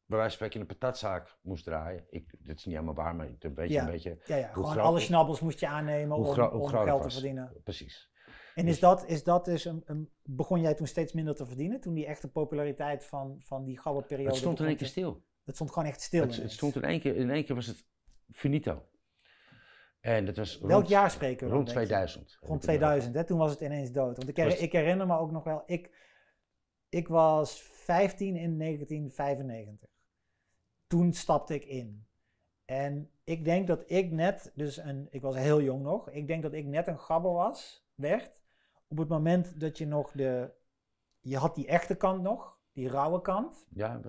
bij wijze van spreken in de patatzaak moest draaien. Ik, dit is niet helemaal waar, maar ik weet ja. een beetje... Ja, ja. gewoon alle snabbels moest je aannemen om, om geld te verdienen. Precies. En is dus- dat, is dat dus een, begon jij toen steeds minder te verdienen? Toen die echte populariteit van, van die gouden periode. Het stond in één keer stil. Het stond gewoon echt stil. Het, stond in één keer, in één keer was het finito. En dat was Welk rond, jaar spreken we? Rond 2000. Rond 2000, hè? toen was het ineens dood. Want ik, ik herinner me ook nog wel, ik, ik was 15 in 1995. Toen stapte ik in. En ik denk dat ik net, dus een, ik was heel jong nog, ik denk dat ik net een gabber was, werd, op het moment dat je nog de. Je had die echte kant nog, die rauwe kant. Ja,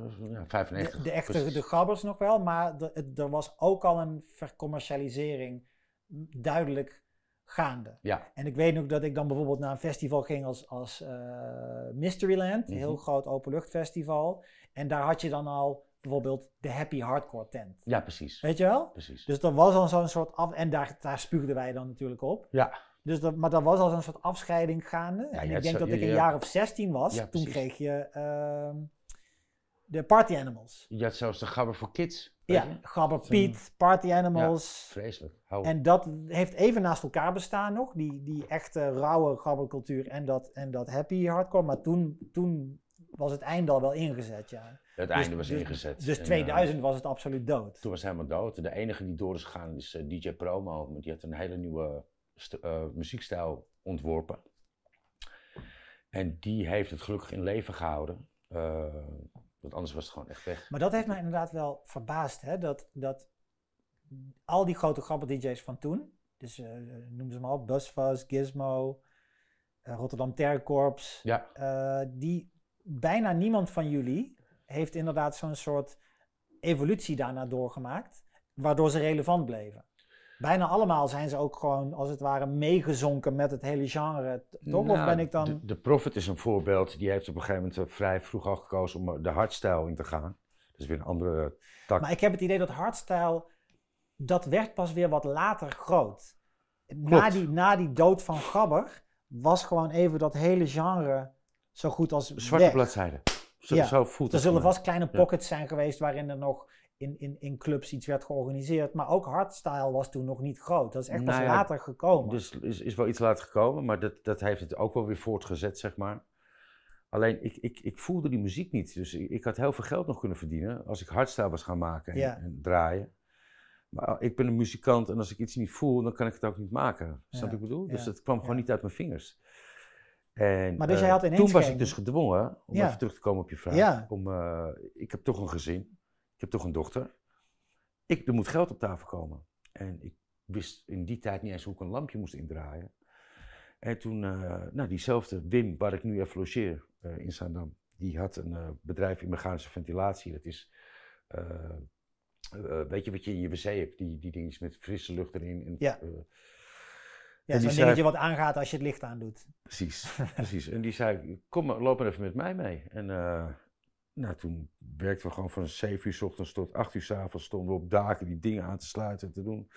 95. De, echte, de gabbers nog wel, maar er was ook al een vercommercialisering duidelijk gaande. Ja. En ik weet nog dat ik dan bijvoorbeeld naar een festival ging als, als uh, Mysteryland, een heel mhm. groot openluchtfestival. En daar had je dan al bijvoorbeeld de Happy Hardcore tent. Ja, precies. Weet je wel? Precies. Dus dan was al zo'n soort af... En daar, daar spuugden wij dan natuurlijk op. Ja. Dus dat, maar dat was al een soort afscheiding gaande. Ja, en ik denk dat ik een jaar of 16 was. toen kreeg je ehm, de Party Animals. Je had zelfs de Gabber voor Kids. Ja, Gabber Piet, Party Animals. Ja, vreselijk. En dat heeft even naast elkaar bestaan nog. Die, die echte rauwe gabbercultuur en dat, en dat happy hardcore. Maar toen, toen was het einde al wel ingezet, ja. Het dus einde was ingezet. Dus 2000 eh, was het absoluut dood. Toen was het helemaal dood. De enige die door is gegaan is eh, DJ Promo. Maar die had een hele nieuwe eh, muziekstijl ontworpen. En die heeft het gelukkig in leven gehouden. Eh, want anders was het gewoon echt weg. Maar dat heeft mij inderdaad wel verbaasd. Hè? Dat, dat al die grote grappen DJ's van toen. Dus eh, noem ze maar op. Buzzfuzz, Gizmo, Rotterdam Corps. Ja. die bijna niemand van jullie heeft inderdaad zo'n soort evolutie daarna doorgemaakt. Waardoor ze relevant bleven bijna allemaal zijn ze ook gewoon, als het ware, meegezonken met het hele genre. Toch? of nou, ben ik dan... De, de, Prophet is een voorbeeld. Die heeft op een gegeven moment eh, vrij vroeg al gekozen om eh, de hardstyle in te gaan. Dat is weer een andere eh, tak. Maar ik heb het idee dat hardstyle, dat werd pas weer wat later groot. Na die, na die dood van Gabber was gewoon even dat hele genre zo goed als Zwarte weg. bladzijde. Zo, ja. zo voelt er zullen vast kleine pockets zijn geweest waarin er nog in, in, in clubs iets werd georganiseerd. Maar ook hardstyle was toen nog niet groot. Dat is echt nou pas later gekomen. Dus is, is wel iets later gekomen, maar dat, dat heeft het ook wel weer voortgezet, zeg maar. Alleen ik, ik, ik voelde die muziek niet. Dus ik, had heel veel geld nog kunnen verdienen als ik hardstyle was gaan maken en, draaien. Maar oh, ik ben een muzikant en als ik iets niet voel, dan kan ik het ook niet maken. Snap je wat ik bedoel? Dus dat kwam gewoon niet uit mijn vingers. En, maar dus eh, toen was ik dus gedwongen, om even terug te komen op je vraag. Om, eh, ik heb toch een gezin toch een dochter. Ik, er moet geld op tafel komen. En ik wist in die tijd niet eens hoe ik een lampje moest indraaien. En toen, eh, nou diezelfde Wim, waar ik nu even logeer eh, in Zaandam, die had een eh, bedrijf in mechanische ventilatie. Dat is, weet je wat je in je wc hebt, die, die dingetjes met frisse lucht erin. En, ja. ja, zo'n dingetje wat aangaat als je het licht aandoet. Precies, precies. En die zei, kom loop maar even met mij mee. En nou, toen werkten we gewoon van 7 uur s ochtends tot 8 uur s avonds. Stonden we op daken die dingen aan te sluiten en te doen.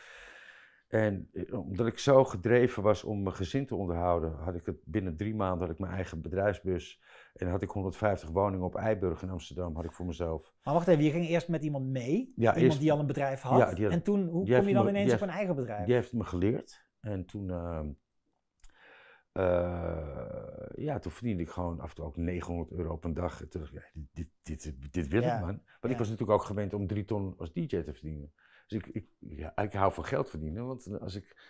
En eh, omdat ik zo gedreven was om mijn gezin te onderhouden, had ik het binnen drie maanden had ik mijn eigen bedrijfsbus. En had ik 150 woningen op Eiburg in Amsterdam, had ik voor mezelf. Maar wacht even, je ging eerst met iemand mee? iemand die al een bedrijf had? en toen, hoe kom je dan ineens op een eigen bedrijf? Die heeft me geleerd. En toen, ehm, eh, ja, toen verdiende ik gewoon af en toe ook 900 euro per dag. dit, dit, dit, wil ik, man. Want ik was natuurlijk ook gewend om drie ton als DJ te verdienen. Dus ik, ik, ja, ik hou van geld verdienen, want eh, als ik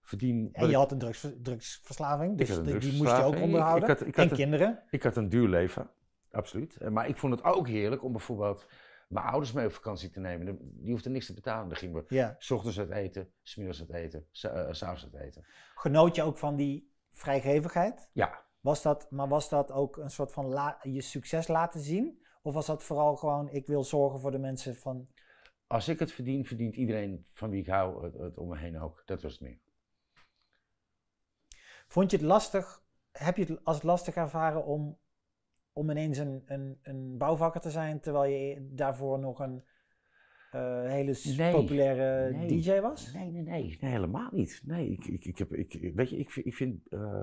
verdien... En je had een drugs, drugsverslaving, dus die moest je ook onderhouden. Ik, had, ik en kinderen. ik had een duur leven, absoluut. Eh, maar ik vond het ook heerlijk om bijvoorbeeld mijn ouders mee op vakantie te nemen. Die hoefden niks te betalen. Dan gingen we ochtends het eten, smiddags het eten, s'avonds het eten. Genoot je ook van die vrijgevigheid. Ja. Was dat, maar was dat ook een soort van je succes laten zien? Of was dat vooral gewoon, ik wil zorgen voor de mensen van... Als ik het verdien, verdient iedereen van wie ik hou het, om me heen ook. Dat was het meer. Vond je het lastig, heb je het als lastig ervaren om, om ineens een, een, een bouwvakker te zijn, terwijl je daarvoor nog een uh, hele populaire DJ was? Nee, nee, nee, nee, helemaal niet. Nee, ik, ik, ik heb, ik, weet je, ik, ik vind uh,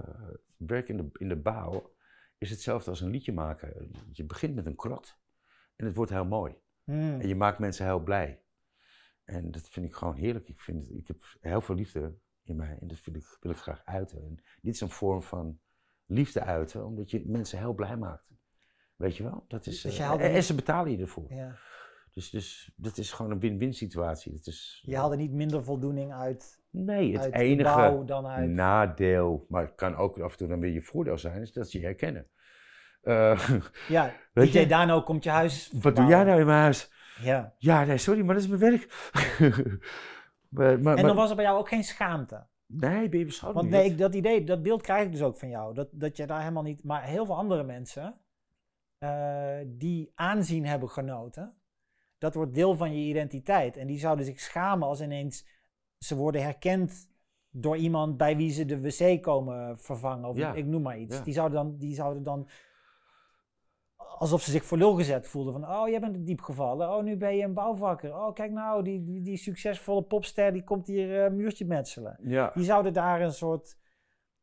werk in de, in de bouw is hetzelfde als een liedje maken. Je begint met een krot en het wordt heel mooi. Hmm. En je maakt mensen heel blij. En dat vind ik gewoon heerlijk. Ik, vind, ik heb heel veel liefde in mij en dat vind ik, wil ik graag uiten. dit is een vorm van liefde uiten, omdat je mensen heel blij maakt. Weet je wel? Dat is, dus eh, en, en, ze betalen je ervoor. Ja. Dus, dus dat is gewoon een win-win situatie. Dat is, je haalde niet minder voldoening uit. Nee, het enige dan uit... nadeel, maar het kan ook af en toe dan weer je voordeel zijn, is dat ze je herkennen. Uh, ja, weet DJ je? Dano komt je huis. Wat doe jij nou in mijn huis? Ja, ja nee, sorry, maar dat is mijn werk. maar, maar, en dan was er bij jou ook geen schaamte. Nee, ben je beschouwd Want nee, dat idee, dat beeld krijg ik dus ook van jou. Dat, dat je daar helemaal niet... Maar heel veel andere mensen eh, die aanzien hebben genoten dat wordt deel van je identiteit. En die zouden zich schamen als ineens ze worden herkend door iemand bij wie ze de wc komen vervangen. Of ik noem maar iets. Die, zouden dan, die zouden dan alsof ze zich voor lul gezet voelden. Van, oh, jij bent diep gevallen. Oh, nu ben je een bouwvakker. Oh, kijk nou, die, die, die succesvolle popster die komt hier uh, muurtje metselen. Die zouden daar een soort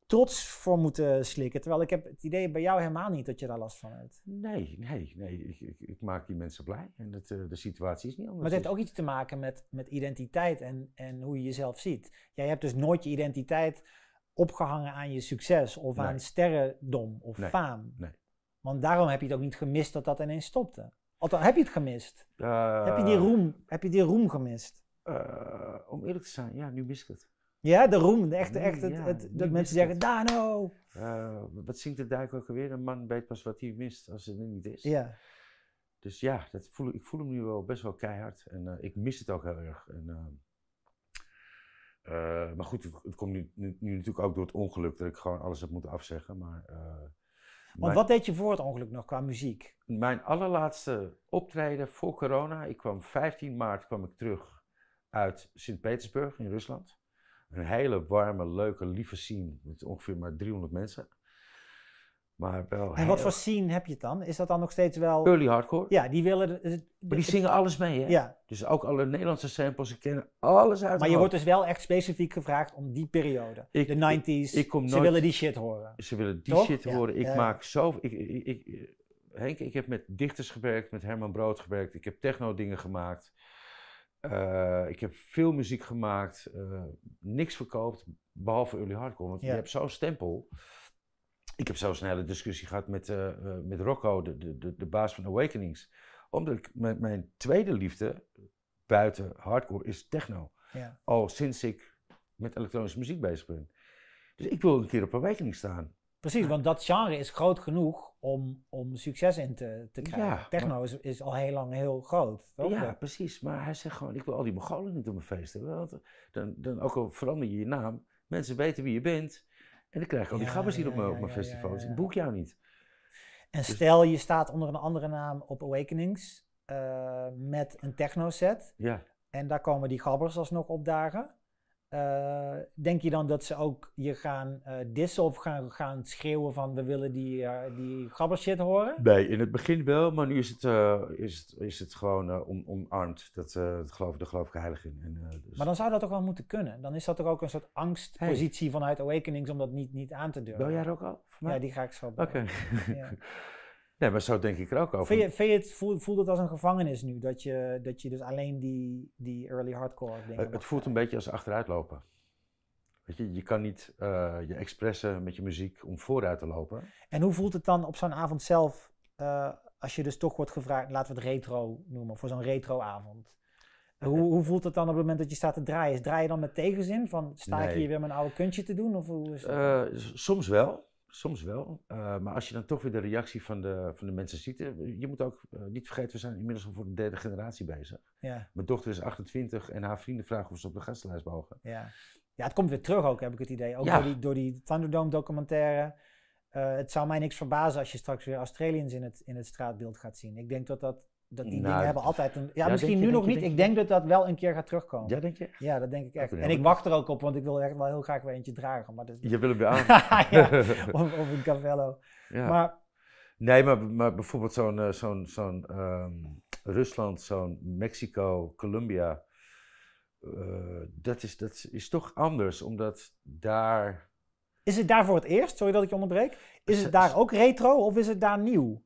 trots voor moeten slikken. Terwijl ik heb het idee bij jou helemaal niet dat je daar last van hebt. Nee, nee, nee. Ik, ik, ik maak die mensen blij en dat, eh, de situatie is niet anders. Maar het heeft ook iets te maken met, met identiteit en, en hoe je jezelf ziet. Jij hebt dus nooit je identiteit opgehangen aan je succes of aan sterrendom of faam. Nee. Want daarom heb je het ook niet gemist dat dat ineens stopte. Althans, heb je het gemist? heb, je die eh, roem, heb je die roem gemist? Eh, om eerlijk te zijn, ja, nu mis ik het. Ja, de roem. Echt, echt ja, het, dat mensen zeggen, Dano! Eh, wat zingt de duik ook alweer? Een man weet pas wat hij mist als het er niet is. Ja. Dus ja, dat voel, ik voel hem nu wel best wel keihard. En eh, ik mis het ook heel erg. En, eh, maar goed, het, komt nu, nu, nu, natuurlijk ook door het ongeluk dat ik gewoon alles heb moeten afzeggen. Maar, Want wat deed je voor het ongeluk nog qua muziek? Mijn allerlaatste optreden voor corona. Ik kwam 15 maart kwam ik terug uit Sint-Petersburg in Rusland een hele warme, leuke, lieve scene met ongeveer maar 300 mensen. Maar wel en wat voor scene heb je dan? Is dat dan nog steeds wel... Early hardcore. Ja, die willen... maar die zingen alles mee, hè? Ja. Dus ook alle Nederlandse samples, ze kennen alles uit Maar je wordt dus wel echt specifiek gevraagd om die periode. de 90s. Ik, kom ze willen die shit horen. Ze willen die shit horen. Ik maak zo... Ik, Henk, ik heb met dichters gewerkt, met Herman Brood gewerkt. Ik heb techno dingen gemaakt. Eh, ik heb veel muziek gemaakt, eh, niks verkoopt, behalve early hardcore. Want je hebt zo'n stempel. Ik heb zo'n een discussie gehad met, eh, met Rocco, de, de, de, baas van Awakenings. Omdat ik, mijn, mijn tweede liefde buiten hardcore is techno. Ja. Al sinds ik met elektronische muziek bezig ben. Dus ik wil een keer op Awakenings staan. Precies, want dat genre is groot genoeg om, om succes in te, te krijgen. Techno is, is, al heel lang heel groot. Toch? Ja, precies. Maar hij zegt gewoon, ik wil al die Mongolen niet op mijn feesten. Want dan, dan ook al verander je je naam, mensen weten wie je bent. En dan krijg je al die gabbers hier op, mijn, op mijn festivals. Ik boek jou niet. En dus- stel je staat onder een andere naam op Awakenings eh, met een techno set. Ja. En daar komen die gabbers alsnog opdagen. Eh, denk je dan dat ze ook je gaan uh, dissen of gaan, gaan schreeuwen van we willen die, uh, die horen? Nee, in het begin wel, maar nu is het, is het, is het gewoon on, omarmd. Dat, dat geloof, daar geloof ik heilig in. En, dus... Maar dan zou dat toch wel moeten kunnen? Dan is dat toch ook een soort angstpositie vanuit Awakenings om dat niet, niet aan te durven? Wil jij er ook al? Ja, die ga ik zo Oké. Ja. Nee, maar zo denk ik er ook over. Vind je, vind je het, Voel het als een gevangenis nu, dat je, dat je dus alleen die, die early hardcore dingen... Het, voelt een beetje als achteruitlopen. Weet je, je kan niet eh, je expressen met je muziek om vooruit te lopen. En hoe voelt het dan op zo'n avond zelf, eh, als je dus toch wordt gevraagd, laten we het retro noemen, voor zo'n retroavond? Hoe, hoe, voelt het dan op het moment dat je staat te draaien? Draai je dan met tegenzin? Van sta ik hier weer mijn oude kuntje te doen? Of hoe is uh, soms wel. Soms wel, eh, maar als je dan toch weer de reactie van de, van de mensen ziet. Eh, je moet ook eh, niet vergeten, we zijn inmiddels al voor de derde generatie bezig. Ja. Mijn dochter is 28 en haar vrienden vragen of ze op de gastenlijst mogen. Ja. ja, het komt weer terug ook, heb ik het idee. Ook door, die, door die Thunderdome documentaire. het zou mij niks verbazen als je straks weer Australiërs in het, in het straatbeeld gaat zien. Ik denk dat dat dat die dingen nou, hebben altijd een... Ja, misschien nu nog niet. ik denk dat dat wel een keer gaat terugkomen. Ja, denk je? Ja, dat denk ik echt. En ik wacht er ook op, want ik wil echt wel heel graag weer eentje dragen. Maar Je wil hem weer aan. of, een Cavello. Ja. Maar... Nee, maar, maar bijvoorbeeld zo'n eh, zo'n zo'n ehm, Rusland, zo'n Mexico, Colombia... Eh, dat, is, dat is toch anders, omdat daar... Is het daar voor het eerst, sorry dat ik je onderbreek? Is het daar ook retro of is het daar nieuw?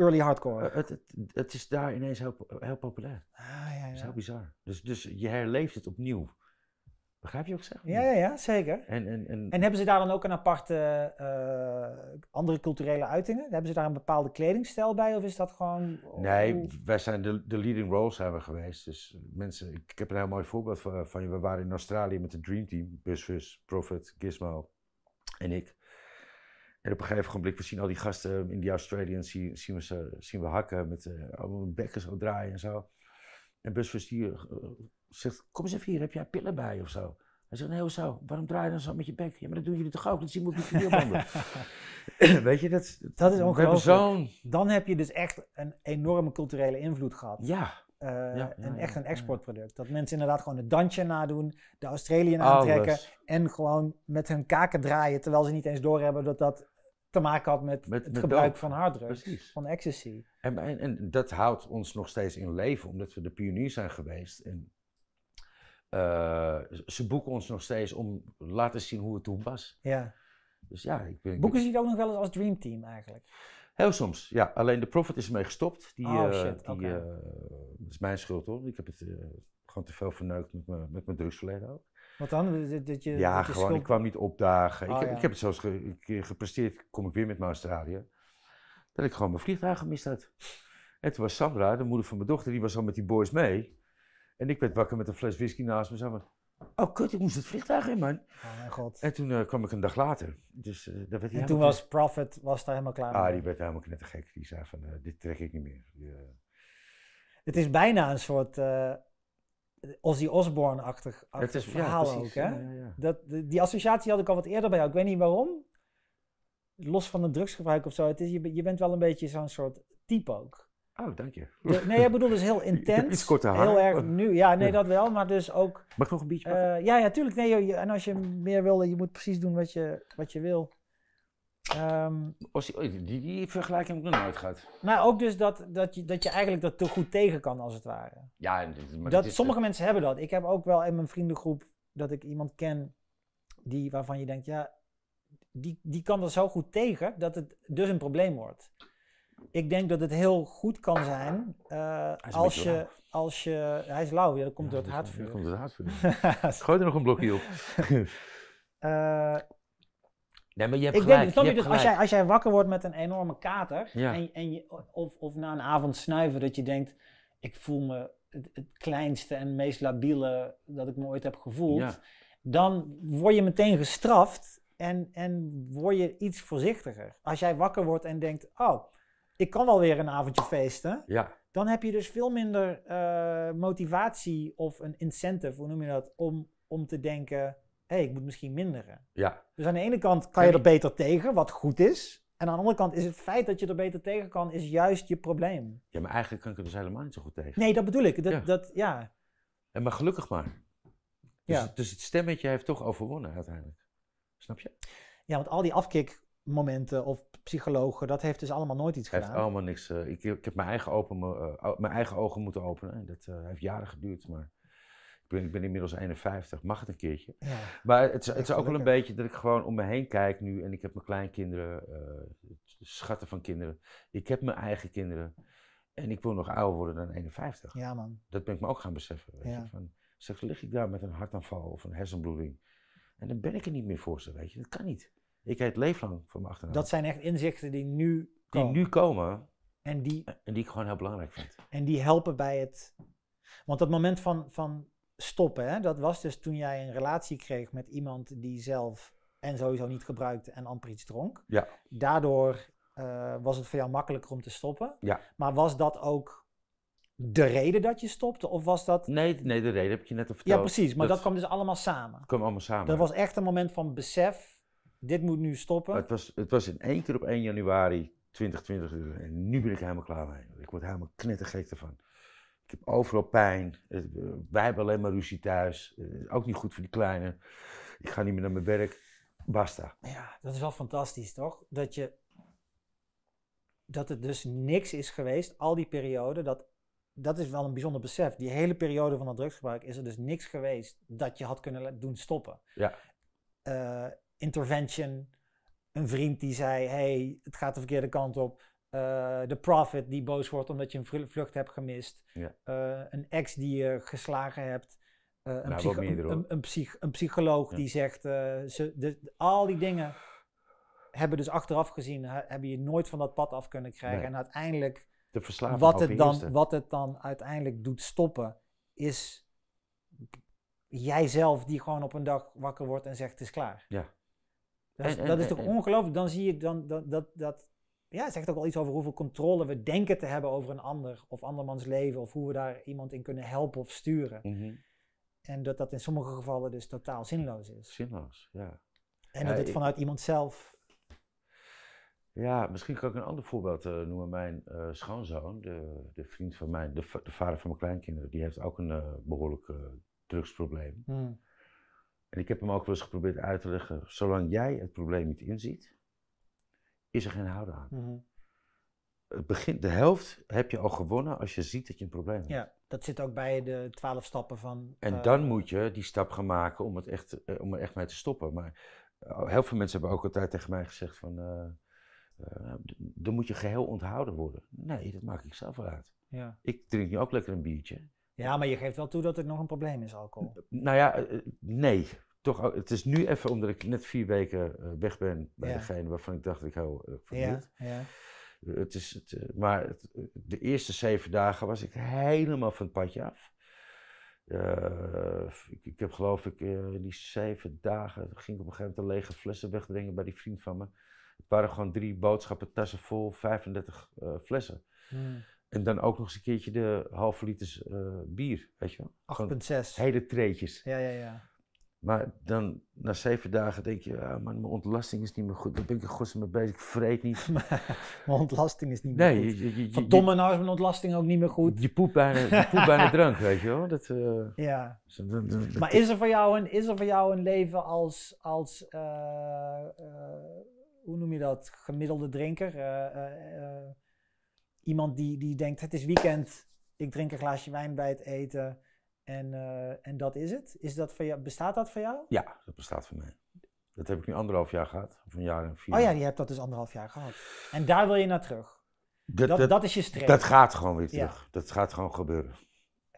early hardcore. Eh, het, het, het, is daar ineens heel, heel populair. Ah, ja, ja. Dat is heel bizar. Dus, dus je herleeft het opnieuw. Begrijp je ook ik zeg? Ja, ja, ja zeker. En, en, en, en, hebben ze daar dan ook een aparte eh, andere culturele uitingen? Hebben ze daar een bepaalde kledingstijl bij of is dat gewoon... Nee, oh. wij zijn de, de leading roles zijn we geweest. Dus mensen, ik, heb een heel mooi voorbeeld van, van, je. We waren in Australië met de Dream Team. Busfus, Profit, Gizmo en ik. En op een gegeven moment, we zien al die gasten um, in die Australians, zien, zien, we, ze, zien we hakken met uh, bekken zo draaien en zo. En Busfus die eh, zegt, kom eens even hier, heb jij pillen bij of zo? Hij zegt, nee, zo Waarom draai je dan zo met je bek? Ja, maar dat doen jullie toch ook? Dat zien we op die videobanden. Weet je, dat, dat is ongelooflijk. Dan heb je dus echt een enorme culturele invloed gehad. Ja. Eh, echt een mm. exportproduct. Dat mensen inderdaad gewoon het dansje nadoen, de Australiën aantrekken en gewoon met hun kaken draaien terwijl ze niet eens doorhebben dat dat te maken had met, het gebruik van harddrugs, van ecstasy. En, en, dat houdt ons nog steeds in leven, omdat we de pioniers zijn geweest. En, eh, ze boeken ons nog steeds om laten zien hoe het toen was. Ja. Dus ja, ik ben, Boeken ze je ook nog wel eens als Dream Team eigenlijk? Heel soms, ja. Alleen de profit is ermee gestopt. Die, oh eh, shit, die, eh, Dat is mijn schuld hoor. Ik heb het eh, gewoon te veel verneukt met, met mijn drugsverleden ook. Wat dan? Dat je, ja, dat gewoon, ik kwam niet opdagen. ik, oh, ik, heb het zelfs ge, gepresteerd, kom ik weer met mijn Australië, dat ik gewoon mijn vliegtuig gemist had. En toen was Sandra, de moeder van mijn dochter, die was al met die boys mee. En ik werd wakker met een fles whisky naast me. Zo Oh, kut, ik moest het vliegtuig in, man. Oh, mijn god. En toen eh, kwam ik een dag later. Dus, uh, eh, dat werd en toen was Profit was daar helemaal klaar ah, die werd helemaal knettergek. Die zei van, eh, dit trek ik niet meer. Die, het is bijna een soort Ozzy Osbourne-achtig verhaal ook, hè? dat, die associatie had ik al wat eerder bij jou. Ik weet niet waarom. Los van het drugsgebruik of zo. Het is, je, je bent wel een beetje zo'n soort type ook. Oh, dank je. nee, jij bedoelt dus heel intens. Heel erg nu. Ja, nee, dat wel. Maar dus ook... Mag ik nog een beetje? Eh, ja, ja, tuurlijk. Nee, en als je meer wil, je moet precies doen wat je, wat je wil. Um, die, die, vergelijking heb nog nooit gaat. Maar ook dus dat, dat, je, dat je eigenlijk dat te goed tegen kan, als het ware. Ja, maar dat, sommige mensen hebben dat. Ik heb ook wel in mijn vriendengroep dat ik iemand ken die, waarvan je denkt, ja, die, die kan dat zo goed tegen dat het dus een probleem wordt ik denk dat het heel goed kan zijn eh, als, je, als je... Hij is lauw, ja, dat komt ja, door het hartvuur. Dat het Gooi er nog een blokje op. uh, nee, maar je hebt ik gelijk. Denk, je dus, Als, jij, als jij wakker wordt met een enorme kater en, en je, of, of na een avond snuiven dat je denkt, ik voel me het, kleinste en meest labiele dat ik me ooit heb gevoeld, dan word je meteen gestraft en, en word je iets voorzichtiger. Als jij wakker wordt en denkt, oh ik kan wel weer een avondje feesten. Ja. Dan heb je dus veel minder eh, motivatie of een incentive, hoe noem je dat, om, om te denken, hey, ik moet misschien minderen. Ja. Dus aan de ene kant kan je er beter tegen, wat goed is. En aan de andere kant is het feit dat je er beter tegen kan, is juist je probleem. Ja, maar eigenlijk kan ik er dus helemaal niet zo goed tegen. Nee, dat bedoel ik. Dat, ja. Dat, ja. En maar gelukkig maar. Dus ja. dus het stemmetje heeft toch overwonnen uiteindelijk. Snap je? Ja, want al die afkik momenten of psychologen. Dat heeft dus allemaal nooit iets gedaan. Heeft allemaal niks. Eh, ik, ik, heb mijn eigen, open, eh, mijn eigen ogen moeten openen. Dat eh, heeft jaren geduurd, maar ik ben, ik ben, inmiddels 51. Mag het een keertje? Ja, maar het, is, het is ook wel een beetje dat ik gewoon om me heen kijk nu en ik heb mijn kleinkinderen, schatten van kinderen. Ik heb mijn eigen kinderen. En ik wil nog ouder worden dan 51. Ja, man. Dat ben ik me ook gaan beseffen. Weet Van, lig ik daar met een hartaanval of een hersenbloeding. En dan ben ik er niet meer voor ze, weet je. Dat kan niet. Ik heet Leeflang voor mijn achternaam. Dat zijn echt inzichten die nu komen. Die nu komen. En die, die ik gewoon heel belangrijk vind. En die helpen bij het... Want dat moment van, van stoppen, hè, dat was dus toen jij een relatie kreeg met iemand die zelf en sowieso niet gebruikte en amper iets dronk. Ja. Daardoor eh, was het voor jou makkelijker om te stoppen. Ja. Maar was dat ook de reden dat je stopte? Of was dat... Nee, nee de reden heb ik je net al verteld. Ja, precies. Maar dat, dat kwam dus allemaal samen. Dat kwam allemaal samen. Dat was echt een moment van besef dit moet nu stoppen? Het was, het was in één keer op 1 januari 2020 en nu ben ik helemaal klaar mee. Ik word helemaal knettergek ervan. Ik heb overal pijn. Eh, wij hebben alleen maar ruzie thuis. Ook niet goed voor die kleine. Ik ga niet meer naar mijn werk. Basta. Ja, dat is wel fantastisch, toch? Dat, je, dat het dus niks is geweest, al die periode. Dat, dat is wel een bijzonder besef. Die hele periode van dat drugsgebruik is er dus niks geweest dat je had kunnen doen stoppen. Ja. Eh, intervention. Een vriend die zei: hey, het gaat de verkeerde kant op. Uh, de profit die boos wordt omdat je een vlucht hebt gemist. Eh, een ex die je geslagen hebt. Eh, nou, een, een, psych een, psycholoog die zegt: ze, de, al die dingen hebben dus achteraf gezien, hebben je nooit van dat pad af kunnen krijgen. En uiteindelijk, wat, het dan, wat het dan uiteindelijk doet stoppen, is jijzelf die gewoon op een dag wakker wordt en zegt: het is klaar. Ja. Dat is, eh, eh, dat is toch eh, ongelooflijk? Dan zie je dan, dat, dat, dat ja, zegt ook wel iets over hoeveel controle we denken te hebben over een ander of andermans leven of hoe we daar iemand in kunnen helpen of sturen. Mhm. En dat dat in sommige gevallen dus totaal zinloos is. Zinloos, ja. En dat het vanuit iemand zelf. Ja, misschien kan ik een ander voorbeeld noemen. Mijn schoonzoon, de, de, vriend van mij, de, de, vader van mijn kleinkinderen, die heeft ook een behoorlijk drugsprobleem. Mm. En ik heb hem ook wel eens geprobeerd uit te leggen. Zolang jij het probleem niet inziet, is er geen houder aan. Mhm. het begin, de helft heb je al gewonnen als je ziet dat je een probleem hebt. Ja, dat zit ook bij de twaalf stappen van. En eh, dan moet je die stap gaan maken om, het echt, eh, om er echt mee te stoppen. Maar eh, heel veel mensen hebben ook altijd tegen mij gezegd van. Nou, dan moet je geheel onthouden worden. Nee, dat maak ik zelf wel uit. Ja. Ik drink nu ook lekker een biertje. Ja, maar je geeft wel toe dat het nog een probleem is, alcohol. Nou ja, eh, eh, nee. Toch, het is nu even omdat ik net vier weken eh, weg ben bij degene waarvan ik dacht ik hou van ja, Ja. Het is, het, maar de eerste zeven dagen was ik helemaal van het padje af. ik, ik, heb geloof ik uh, die zeven dagen, ging ik op een gegeven moment een lege flessen wegdringen bij die vriend van me. Het waren gewoon drie boodschappen, tassen vol, 35 flessen. Hmm. En dan ook nog eens een keertje de halve liter eh, bier, weet je wel. 8,6. Hele treetjes. Ja, ja, ja. Maar dan na zeven dagen denk je, ah, maar mijn ontlasting is niet meer goed. Dan ben ik er godsnaam mee bezig, ik vreet niet. mijn ontlasting is niet meer goed. Je, je, nou is mijn ontlasting ook niet meer goed. Je poep bijna, bijna drank, weet je wel. Dat, eh, ja. Dus maar is er, voor jou een, is er voor jou een leven als, als eh, hoe noem je dat, gemiddelde drinker? iemand die, die denkt: het is weekend, ik drink een glaasje wijn bij het eten en, eh, en dat is het. Is dat voor jou, bestaat dat voor jou? Ja, dat bestaat voor mij. Dat heb ik nu anderhalf jaar gehad, of een jaar en vier. Oh ja, je hebt dat dus anderhalf jaar gehad. En daar wil je naar terug. Dat, dat, is je streep. Dat gaat gewoon weer terug. Dat gaat gewoon gebeuren.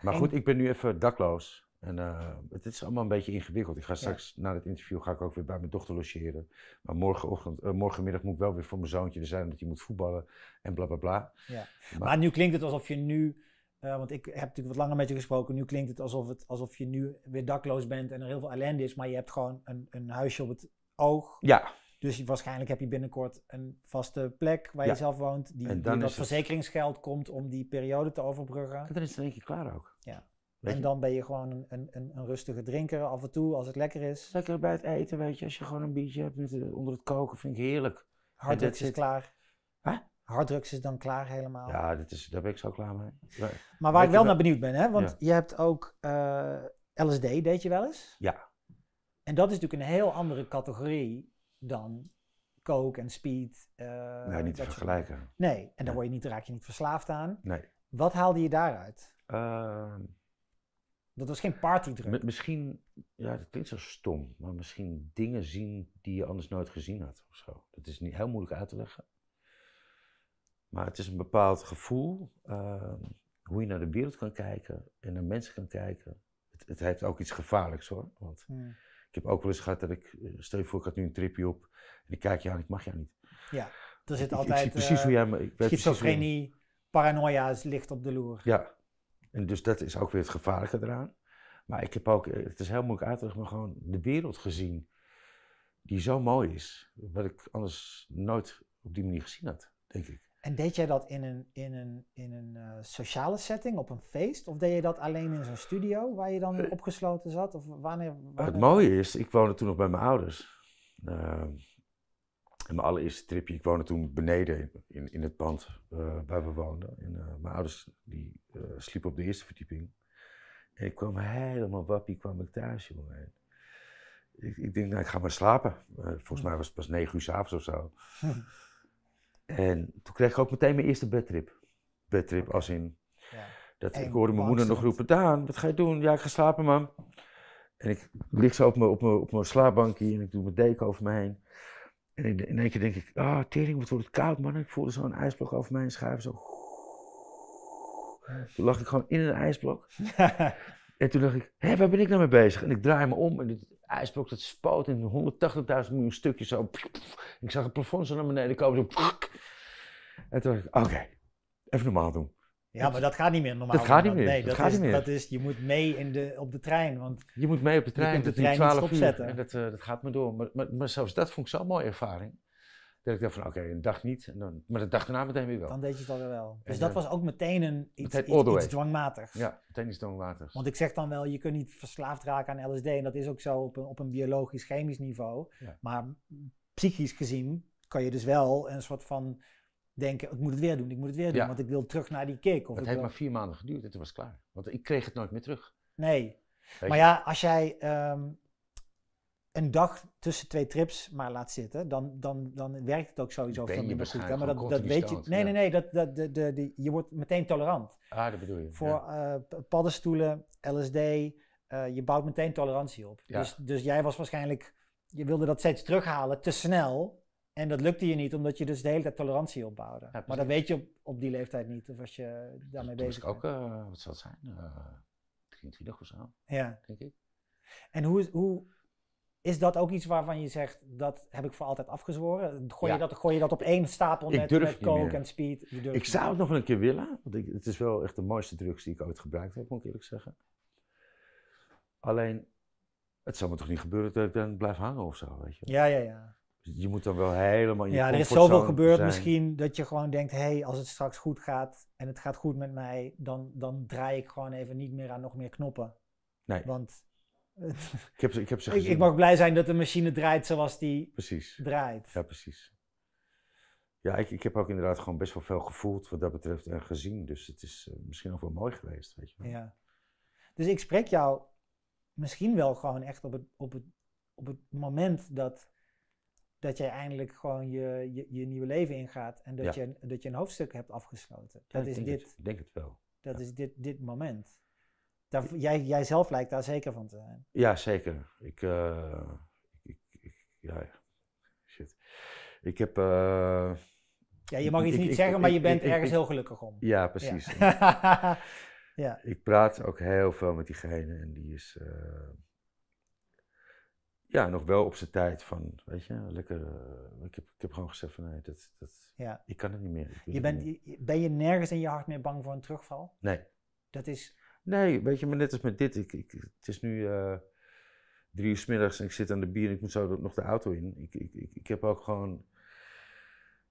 Maar goed, ik ben nu even dakloos. En eh, het is allemaal een beetje ingewikkeld. Ik ga straks na het interview ga ik ook weer bij mijn dochter logeren. Maar morgenochtend, eh, morgenmiddag moet ik wel weer voor mijn zoontje er zijn, dat hij moet voetballen en bla bla bla. Ja. Maar, nu klinkt het alsof je nu, eh, want ik heb natuurlijk wat langer met je gesproken, nu klinkt het alsof, het alsof je nu weer dakloos bent en er heel veel ellende is, maar je hebt gewoon een, een huisje op het oog. Ja. Dus waarschijnlijk heb je binnenkort een vaste plek waar je zelf woont, die, die dat het... verzekeringsgeld komt om die periode te overbruggen. En dan is het een keer klaar ook. Ja en dan ben je gewoon een, een, een, rustige drinker af en toe als het lekker is. Lekker bij het eten, weet je. Als je gewoon een biertje hebt eh, onder het koken, vind ik heerlijk. Harddrugs is klaar. Huh? Harddrugs is dan klaar helemaal. Ja, dit is, daar ben ik zo klaar mee. Maar, waar ik wel naar benieuwd ben, hè? want je hebt ook eh, LSD, deed je wel eens? Ja. En dat is natuurlijk een heel andere categorie dan coke en speed. Eh, nee, niet te vergelijken. Nee, en daar word je niet, raak je niet verslaafd aan. Nee. Wat haalde je daaruit? Uh... Dat was geen partydruk. misschien, ja, dat klinkt zo stom, maar misschien dingen zien die je anders nooit gezien had of zo. Dat is niet heel moeilijk uit te leggen. Maar het is een bepaald gevoel ehm, hoe je naar de wereld kan kijken en naar mensen kan kijken. Het, het heeft ook iets gevaarlijks hoor. Want hmm. ik heb ook wel eens gehad dat ik, eh, stel je voor, ik had nu een tripje op en ik kijk je aan, ik mag jou niet. Ja, er zit altijd. Ik, zie precies hoe eh, jij me. schizofrenie, paranoia ligt op de loer. Ja, en dus dat is ook weer het gevaarlijke eraan. Maar ik heb ook, eh, het is heel moeilijk uit te leggen, maar gewoon de wereld gezien. Die zo mooi is. Wat ik anders nooit op die manier gezien had, denk ik. En deed jij dat in een, in een, in een eh, sociale setting, op een feest? Of deed je dat alleen in zo'n studio waar je dan eh, opgesloten zat? Of wanneer, Het mooie is, ik woonde toen nog bij mijn ouders. Ehm, mijn allereerste tripje, ik woonde toen beneden in, in het pand eh, waar we woonden. Eh, mijn ouders die, eh, sliepen op de eerste verdieping. En ik kwam helemaal wappie, kwam ik thuis, jongen. Ik, ik denk, nou, ik ga maar slapen. volgens mij was het pas negen uur s'avonds of zo. Hm. En toen kreeg ik ook meteen mijn eerste bedtrip. Bedtrip als in... Ja. Dat, ik hoorde mijn moeder nog roepen, Daan, wat ga je doen? Ja, ik ga slapen, man. En ik lig zo op mijn, op mijn, op mijn slaapbankje en ik doe mijn deken over me heen. En in, in één keer denk ik, ah, oh, tering, wat wordt het koud, man. Ik voelde zo'n ijsblok over mijn schuiven, zo. Toen lag ik gewoon in een ijsblok. en toen dacht ik, hé, waar ben ik nou mee bezig? En ik draai me om en het ijsblok dat spoot in 180.000 miljoen stukjes zo. Ik zag het plafond zo naar beneden komen, zo. En toen dacht ik, oké, even normaal doen. Ja, maar dat gaat niet meer normaal. Dat gaat niet meer. Nee, dat, gaat is, niet meer. Dat is, je moet mee in de, op de trein. Want je moet mee op de trein. Je kunt de trein 12 stopzetten. En dat, eh, dat gaat me door. Maar, maar, zelfs dat vond ik zo'n mooie ervaring. Dat ik dacht van, oké, een dag niet. En dan, maar de dag daarna meteen weer wel. Dan deed je het alweer wel. Dus dat was ook meteen een, iets, iets, iets dwangmatigs. Ja, meteen iets dwangmatigs. Want ik zeg dan wel, je kunt niet verslaafd raken aan LSD. En dat is ook zo op een, op een biologisch, chemisch niveau. Maar psychisch gezien kan je dus wel een soort van denken, ik moet het weer doen, ik moet het weer doen, want ik wil terug naar die kick. Of dat heeft maar vier maanden geduurd en was klaar. Want ik kreeg het nooit meer terug. Nee. maar ja, als jij ehm, een dag tussen twee trips maar laat zitten, dan, dan, dan werkt het ook sowieso ben veel minder Maar dat, dat weet je. Nee, nee, nee. Dat, dat, de, de, de, je wordt meteen tolerant. Ah, dat bedoel je. Voor eh, paddenstoelen, LSD, eh, je bouwt meteen tolerantie op. Dus, dus jij was waarschijnlijk, je wilde dat steeds terughalen te snel. En dat lukte je niet, omdat je dus de hele tijd tolerantie opbouwde. maar dat weet je op, op, die leeftijd niet, of als je daarmee bezig bent. ik ook, eh, wat zal het zijn, uh, eh, 23 of zo, ja. denk ik. En hoe, hoe, is dat ook iets waarvan je zegt, dat heb ik voor altijd afgezworen? Gooi, je, dat, je dat op één stapel met, met coke en speed? Je ik zou het nog wel een keer willen, want het is wel echt de mooiste drugs die ik ooit gebruikt heb, moet ik eerlijk zeggen. Alleen, het zou me toch niet gebeuren dat ik dan blijf hangen of zo, weet je? Ja, ja, ja. Dus je moet dan wel helemaal in Ja, er is zoveel gebeurd misschien dat je gewoon denkt, hé, hey, als het straks goed gaat en het gaat goed met mij, dan, dan draai ik gewoon even niet meer aan nog meer knoppen. Nee. Want ik, heb ik, heb ik, mag blij zijn dat de machine draait zoals die precies. draait. Ja, precies. Ja, ik, ik heb ook inderdaad gewoon best wel veel gevoeld wat dat betreft en gezien. Dus het is eh, misschien ook wel mooi geweest, weet je wel. Ja. Dus ik spreek jou misschien wel gewoon echt op het, op het, op het moment dat dat jij eindelijk gewoon je, je, je nieuwe leven ingaat en dat, je, dat je een hoofdstuk hebt afgesloten. dat is dit. ik denk het wel. Dat is dit, dit moment. Daar, jij, jij zelf lijkt daar zeker van te zijn. Ja, zeker. Ik, eh, ik, ik ja, shit. Ik heb. Uh, ja, je mag iets niet zeggen, maar je bent ergens heel gelukkig om. Ja, precies. Ja. Ik praat ook heel veel met diegene en die is. Eh, ja, nog wel op zijn tijd van, weet je, lekker. Eh, ik, heb, ik heb gewoon gezegd van nee, dat, dat, ik kan het niet meer. Je bent, ben je nergens in je hart meer bang voor een terugval? Nee. Dat is. Nee, weet je, maar net als met dit. Ik, ik, het is nu eh, drie uur s middags en ik zit aan de bier en ik moet zo nog de auto in. Ik, ik, ik, ik heb ook gewoon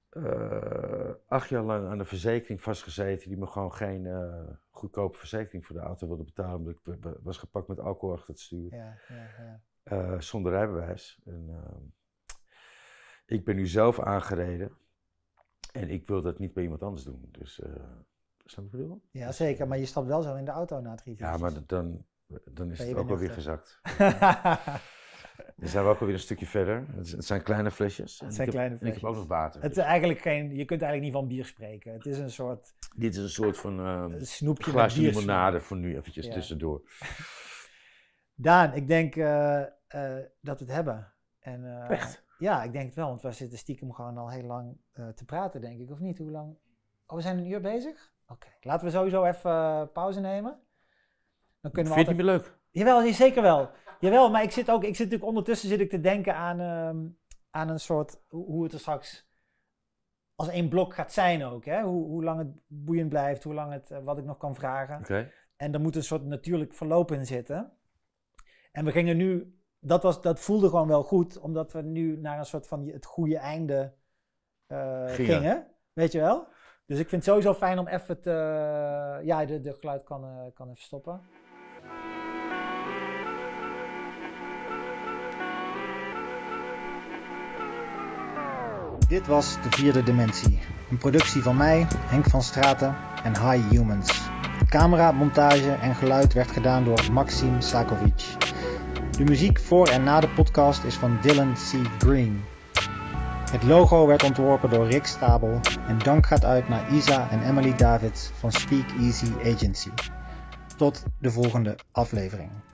eh, acht jaar lang aan een verzekering vastgezeten die me gewoon geen goedkope verzekering voor de auto wilde betalen. Omdat ik was gepakt met alcohol achter het stuur. Ja, ja, ja. Eh, zonder rijbewijs. En, ehm, ik ben nu zelf aangereden en ik wil dat niet bij iemand anders doen. Dus, uh, snap je bedoel? Ja, zeker. Maar je stapt wel zo in de auto na drie Ja, maar dan, dan is het ook alweer gezakt. Dan zijn we ook alweer een stukje verder. Het zijn kleine flesjes. Het zijn kleine flesjes. ik heb ook nog water. Het is dus- eigenlijk geen, je kunt eigenlijk niet van bier spreken. Het is een soort... Dit is een soort van... Uh, snoepje limonade voor nu eventjes ja. tussendoor. Daan, ik denk eh, eh, dat we het hebben. En, eh, Echt? Ja, ik denk het wel, want we zitten stiekem gewoon al heel lang te praten, denk ik, of niet? Hoe lang? Oh, we zijn een uur bezig? Oké, laten we sowieso even pauze nemen. Dan kunnen we Vind je leuk? Jawel, zeker wel. Jawel, maar ik zit ook, ik zit natuurlijk ondertussen zit ik te denken aan, ehm, aan een soort, hoe het er straks als één blok gaat zijn ook. Hè? Hoe, hoe lang het boeiend blijft, hoe lang het, wat ik nog kan vragen. Oké. En er moet een soort natuurlijk verloop in zitten. En we gingen nu, dat, was, dat voelde gewoon wel goed, omdat we nu naar een soort van het goede einde eh, gingen. Weet je wel? Dus ik vind het sowieso fijn om even te. Eh, ja, de, de geluid kan, eh, kan even stoppen. Dit was De Vierde Dimensie, een productie van mij, Henk van Straten en High Humans. Camera, montage en geluid werd gedaan door Maxim Sakovic. De muziek voor en na de podcast is van Dylan C. Green. Het logo werd ontworpen door Rick Stabel en dank gaat uit naar Isa en Emily Davids van Speak Easy Agency. Tot de volgende aflevering.